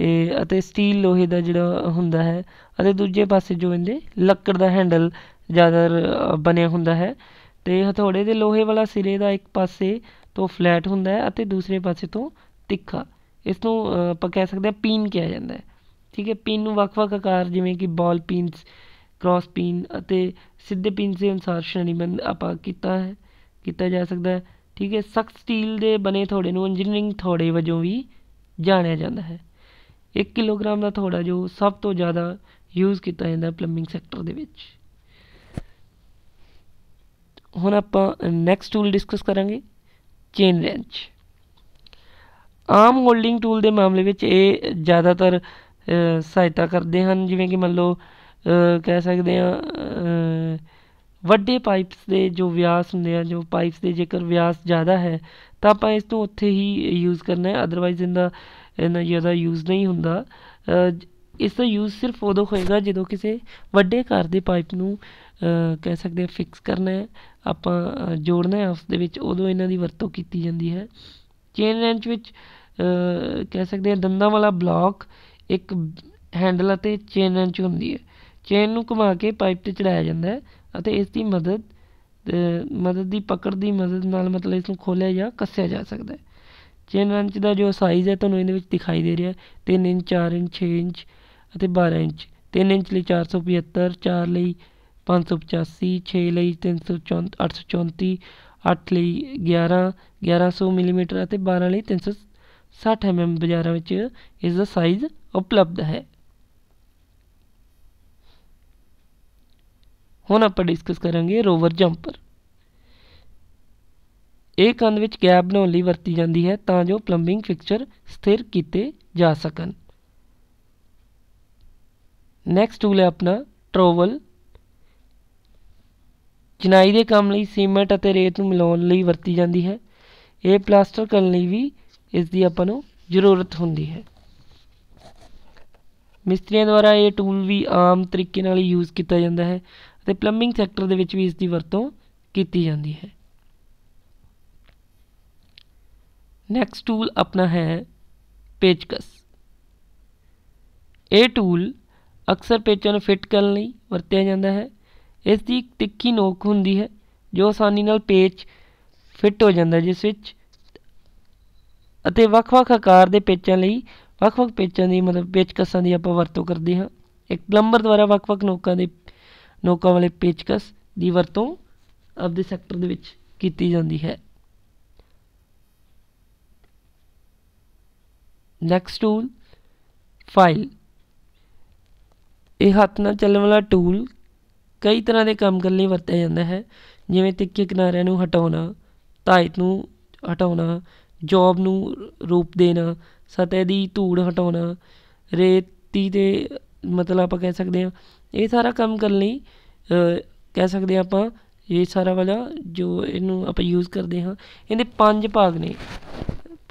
ਇਹ ਅਤੇ ਸਟੀਲ ਲੋਹੇ ਦਾ ਜਿਹੜਾ ਹੁੰਦਾ ਹੈ ਅਤੇ ਦੂਜੇ ਪਾਸੇ ਜੋ ਇਹਦੇ ਲੱਕੜ ਦਾ ਹੈਂਡਲ ਜ਼ਿਆਦਾ ਬਣਿਆ ਹੁੰਦਾ ਹੈ ਤੇ ਹਥੌੜੇ ਦੇ ਲੋਹੇ ਵਾਲਾ ਸਿਰੇ ਦਾ ਇੱਕ ਪਾਸੇ ਤੋਂ ਫਲੈਟ ਹੁੰਦਾ ਹੈ ਅਤੇ ਦੂਸਰੇ ਪਾਸੇ ਤੋਂ ਤਿੱਖਾ ਇਸ ਨੂੰ ਆਪਾਂ ਕਹਿ ਸਕਦੇ ਆ ਪੀਨ ਕਿਹਾ ਜਾਂਦਾ ਹੈ ਠੀਕ ਹੈ ਪੀਨ ਨੂੰ ਵੱਖ-ਵੱਖ ਆਕਾਰ ਜਿਵੇਂ ਕਿ ਬਾਲ ਪੀਨਸ ਕ੍ਰਾਸ ਪੀਨ ਅਤੇ ਸਿੱਧੇ ਪੀਨ ਦੇ ਅਨੁਸਾਰ ਸ਼੍ਰੇਣੀਬੰਦ ਆਪਾਂ ਕੀਤਾ ਹੈ ਕੀਤਾ ਜਾ ਸਕਦਾ ਹੈ ਠੀਕ ਹੈ ਸਖਤ ਸਟੀਲ ਦੇ ਬਣੇ ਥੋੜੇ ਨੂੰ ਇੰਜੀਨੀਅਰਿੰਗ ਥੋੜੇ ਵਜੋਂ ਵੀ ਜਾਣਿਆ ਜਾਂਦਾ ਹੈ 1 ਕਿਲੋਗ੍ਰਾਮ ਦਾ ਥੋੜਾ ਜੋ ਸਭ ਤੋਂ ਜ਼ਿਆਦਾ ਯੂਜ਼ ਕੀਤਾ ਜਾਂਦਾ ਪਲੰਬਿੰਗ ਸੈਕਟਰ ਦੇ ਵਿੱਚ ਹੁਣ ਆਪਾਂ ਨੈਕਸਟ ਟੂਲ ਡਿਸਕਸ ਕਰਾਂਗੇ ਚੇਨ ਰੈਂਚ ਆਮ ਹੋਲਡਿੰਗ ਟੂਲ ਦੇ ਮਾਮਲੇ ਵਿੱਚ ਇਹ ਜ਼ਿਆਦਾਤਰ ਸਹਾਇਤਾ ਕਰਦੇ ਹਨ ਜਿਵੇਂ ਕਿ ਮੰਨ ਲਓ ਕਹਿ ਸਕਦੇ ਆ ਵੱਡੇ ਪਾਈਪਸ ਦੇ ਜੋ ਵਿਆਸ ਹੁੰਦੇ ਆ ਜੋ ਪਾਈਪਸ ਦੇ ਜੇਕਰ ਵਿਆਸ ਜ਼ਿਆਦਾ ਹੈ ਤਾਂ ਆਪਾਂ ਇਸ ਨੂੰ ਉੱਥੇ ਹੀ ਯੂਜ਼ ਕਰਨਾ ਹੈ ਅਦਰਵਾਈਜ਼ ਇਹਦਾ ਇੰਨਾ ਜ਼ਿਆਦਾ ਯੂਜ਼ ਨਹੀਂ ਹੁੰਦਾ ਇਸ ਦਾ ਯੂਜ਼ ਸਿਰਫ ਉਦੋਂ ਹੋਏਗਾ ਜਦੋਂ ਕਿਸੇ ਵੱਡੇ ਘਰ ਦੇ ਪਾਈਪ ਨੂੰ ਕਹਿ ਸਕਦੇ ਆ ਫਿਕਸ ਕਰਨਾ ਹੈ ਆਪਾਂ ਜੋੜਨਾ ਹੈ ਆਪਸ ਦੇ ਵਿੱਚ ਉਦੋਂ ਇਹਨਾਂ ਦੀ ਵਰਤੋਂ ਕੀਤੀ ਜਾਂਦੀ ਹੈ ਚੇਨ ਰੈਂਚ ਵਿੱਚ ਕਹਿ ਸਕਦੇ ਆ ਦੰਦਾਂ ਵਾਲਾ ਬਲੌਕ ਇੱਕ ਹੈਂਡਲ ਅਤੇ ਚੇਨ ਰੈਂਚ ਹੁੰਦੀ ਹੈ ਚੇਨ ਨੂੰ ਘੁਮਾ ਕੇ ਪਾਈਪ ਤੇ ਚੜਾਇਆ ਜਾਂਦਾ ਹੈ ਅਤੇ ਇਸ ਦੀ ਮਦਦ ਮਦਦ ਦੀ ਪਕੜ ਦੀ ਮਦਦ ਨਾਲ ਮਤਲਬ ਇਸ ਨੂੰ ਖੋਲਿਆ ਜਾਂ ਕੱਸਿਆ ਜਾ ਸਕਦਾ ਹੈ ਚੇਨ ਇੰਚ ਦਾ ਜੋ ਸਾਈਜ਼ ਹੈ ਤੁਹਾਨੂੰ ਇਹਦੇ ਵਿੱਚ ਦਿਖਾਈ ਦੇ ਰਿਹਾ 3 ਇੰਚ 4 ਇੰਚ 6 ਇੰਚ ਅਤੇ 12 ਇੰਚ 3 ਇੰਚ ਲਈ 475 4 ਲਈ 585 6 ਲਈ 334 834 8 ਲਈ 11 1100 ਮਿਲੀਮੀਟਰ ਅਤੇ 12 ਲਈ 360 mm ਬਾਜ਼ਾਰਾਂ ਵਿੱਚ ਇਸ ਦਾ ਸਾਈਜ਼ ਉਪਲਬਧ ਹੈ ਹੁਣ ਆਪਾਂ ਡਿਸਕਸ ਕਰਾਂਗੇ ਰੋਵਰ ਜੰਪਰ ਇਹ ਕੰਧ ਵਿੱਚ ਗੈਪ ਬਣਾਉਣ ਲਈ ਵਰਤੀ ਜਾਂਦੀ ਹੈ ਤਾਂ ਜੋ ਪਲੰਬਿੰਗ ਫਿਕਸਚਰ ਸਥਿਰ ਕੀਤੇ ਜਾ ਸਕਣ ਨੈਕਸਟ ਟੂਲ ਹੈ ਆਪਣਾ ਟਰੋਵਲ ਚਿਨਾਈ ਦੇ ਕੰਮ ਲਈ ਸੀਮੈਂਟ ਅਤੇ ਰੇਤ ਨੂੰ ਮਿਲਾਉਣ ਲਈ ਵਰਤੀ ਜਾਂਦੀ ਹੈ ਇਹ ਪਲਾਸਟਰ ਕਰਨ ਲਈ ਵੀ ਇਸ ਦੀ ਆਪਾਂ ਨੂੰ ਜ਼ਰੂਰਤ ਹੁੰਦੀ ਹੈ ਮਿਸਤਰੀਆਂ ਦੁਆਰਾ ਇਹ ਟੂਲ ਵੀ ਆਮ ਤਰੀਕੇ ਨਾਲ ਯੂਜ਼ ਕੀਤਾ ਜਾਂਦਾ ਹੈ ਅਤੇ ਪਲੰਬਿੰਗ ਸੈਕਟਰ ਦੇ ਵਿੱਚ ਵੀ ਇਸ ਦੀ ਵਰਤੋਂ ਕੀਤੀ ਜਾਂਦੀ ਹੈ ਨੈਕਸਟ ਟੂਲ ਆਪਣਾ ਹੈ ਪੇਚਕਸ ਇਹ ਟੂਲ ਅਕਸਰ ਪੇਚਾਂ ਨੂੰ ਫਿੱਟ ਕਰਨ ਲਈ ਵਰਤਿਆ ਜਾਂਦਾ ਹੈ ਇਸ ਦੀ ਇੱਕ ਤਿੱਖੀ ਨੋਕ ਹੁੰਦੀ ਹੈ ਜੋ ਆਸਾਨੀ ਨਾਲ ਪੇਚ ਫਿੱਟ ਹੋ ਜਾਂਦਾ ਜਿਸ ਵਿੱਚ ਅਤੇ ਵੱਖ-ਵੱਖ ਆਕਾਰ ਦੇ ਪੇਚਾਂ ਲਈ ਵੱਖ-ਵੱਖ ਪੇਚਾਂ ਦੀ ਮਤਲਬ ਪੇਚਕਸਾਂ ਦੀ ਆਪਾਂ ਵਰਤੋਂ ਕਰਦੇ ਹਾਂ ਇੱਕ ਪਲੰਬਰ ਦੁਆਰਾ ਵੱਖ-ਵੱਖ ਨੋਕਾਂ ਦੇ ਨੋਕਾਂ ਵਾਲੇ ਪੇਚਕਸ ਦੀ ਵਰਤੋਂ ਆਪਦੇ ਸੈਕਟਰ ਦੇ ਵਿੱਚ ਕੀਤੀ ਜਾਂਦੀ ਹੈ ਨੈਕਸਟ ਟੂਲ ਫਾਈਲ ਇਹ ਹੱਥ ਨਾਲ ਚੱਲਣ ਵਾਲਾ ਟੂਲ ਕਈ ਤਰ੍ਹਾਂ ਦੇ ਕੰਮ ਕਰਨ ਲਈ ਵਰਤਿਆ ਜਾਂਦਾ ਹੈ ਜਿਵੇਂ ਤਿੱਕੇ ਕਿਨਾਰਿਆਂ ਨੂੰ ਹਟਾਉਣਾ ਧਾਇਤ ਨੂੰ ਹਟਾਉਣਾ ਜੌਬ ਨੂੰ ਰੂਪ ਦੇਣਾ ਸਤਹ ਦੀ ਧੂੜ ਹਟਾਉਣਾ ਰੇਤੀ ਦੇ ਮਤਲਬ ਆਪਾਂ ਕਹਿ ਸਕਦੇ ਹਾਂ ਇਹ ਸਾਰਾ ਕੰਮ ਕਰਨ ਲਈ ਕਹਿ ਸਕਦੇ ਹਾਂ ਆਪਾਂ ਇਹ ਸਾਰਾ ਵਾਲਾ ਜੋ ਇਹਨੂੰ ਆਪਾਂ ਯੂਜ਼ ਕਰਦੇ ਹਾਂ ਇਹਦੇ ਪੰਜ ਭਾਗ ਨੇ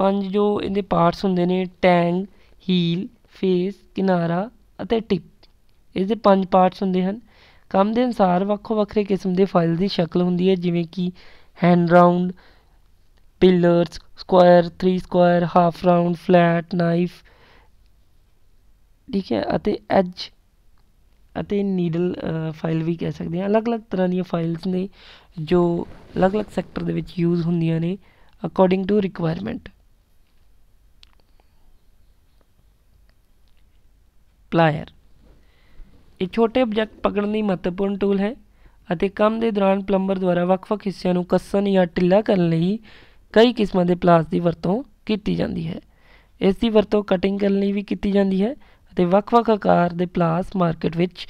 ਪੰਜ ਜੋ ਇਹਦੇ ਪਾਰਟਸ ਹੁੰਦੇ ਨੇ ਟੈਂਗ ਹੀਲ ਫੇਸ ਕਿਨਾਰਾ ਅਤੇ ਟਿਪ ਇਹਦੇ ਪੰਜ ਪਾਰਟਸ ਹੁੰਦੇ ਹਨ ਕੰਮ ਦੇ ਅਨਸਾਰ ਵੱਖੋ ਵੱਖਰੇ ਕਿਸਮ ਦੇ ਫਾਈਲ ਦੀ ਸ਼ਕਲ ਹੁੰਦੀ ਹੈ ਜਿਵੇਂ ਕਿ hand round pillars square 3 square half round flat knife ਠੀਕ ਹੈ ਅਤੇ ਐਜ ਅਤੇ ਨੀਡਲ ਫਾਈਲ ਵੀ ਕਹਿ ਸਕਦੇ ਹਾਂ ਅਲੱਗ-ਅਲੱਗ ਤਰ੍ਹਾਂ ਦੀਆਂ ਫਾਈਲਸ ਨੇ ਜੋ ਅਲੱਗ-ਅਲੱਗ ਸੈਕਟਰ ਦੇ ਵਿੱਚ ਯੂਜ਼ ਹੁੰਦੀਆਂ ਨੇ ਅਕੋਰਡਿੰਗ ਟੂ ਰਿਕੁਆਇਰਮੈਂਟ ਪਲਾਇਰ ਇਹ ਛੋਟੇ ਆਬਜੈਕਟ ਪਕੜਨ ਲਈ ਮਹੱਤਵਪੂਰਨ ਟੂਲ ਹੈ ਅਤੇ ਕੰਮ ਦੇ ਦੌਰਾਨ ਪਲੰਬਰ ਦੁਆਰਾ ਵੱਖ-ਵੱਖ ਹਿੱਸਿਆਂ ਨੂੰ ਕੱਸਣ ਜਾਂ ਢਿੱਲਾ ਕਰਨ ਲਈ ਕਈ ਕਿਸਮਾਂ ਦੇ ਪਲਾਸ ਦੀ ਵਰਤੋਂ ਕੀਤੀ ਜਾਂਦੀ ਹੈ ਇਸ ਦੀ ਵਰਤੋਂ ਕਟਿੰਗ ਕਰਨ ਲਈ ਵੀ ਕੀਤੀ ਜਾਂਦੀ ਹੈ ਅਤੇ ਵੱਖ-ਵੱਖ ਆਕਾਰ ਦੇ ਪਲਾਸ ਮਾਰਕੀਟ ਵਿੱਚ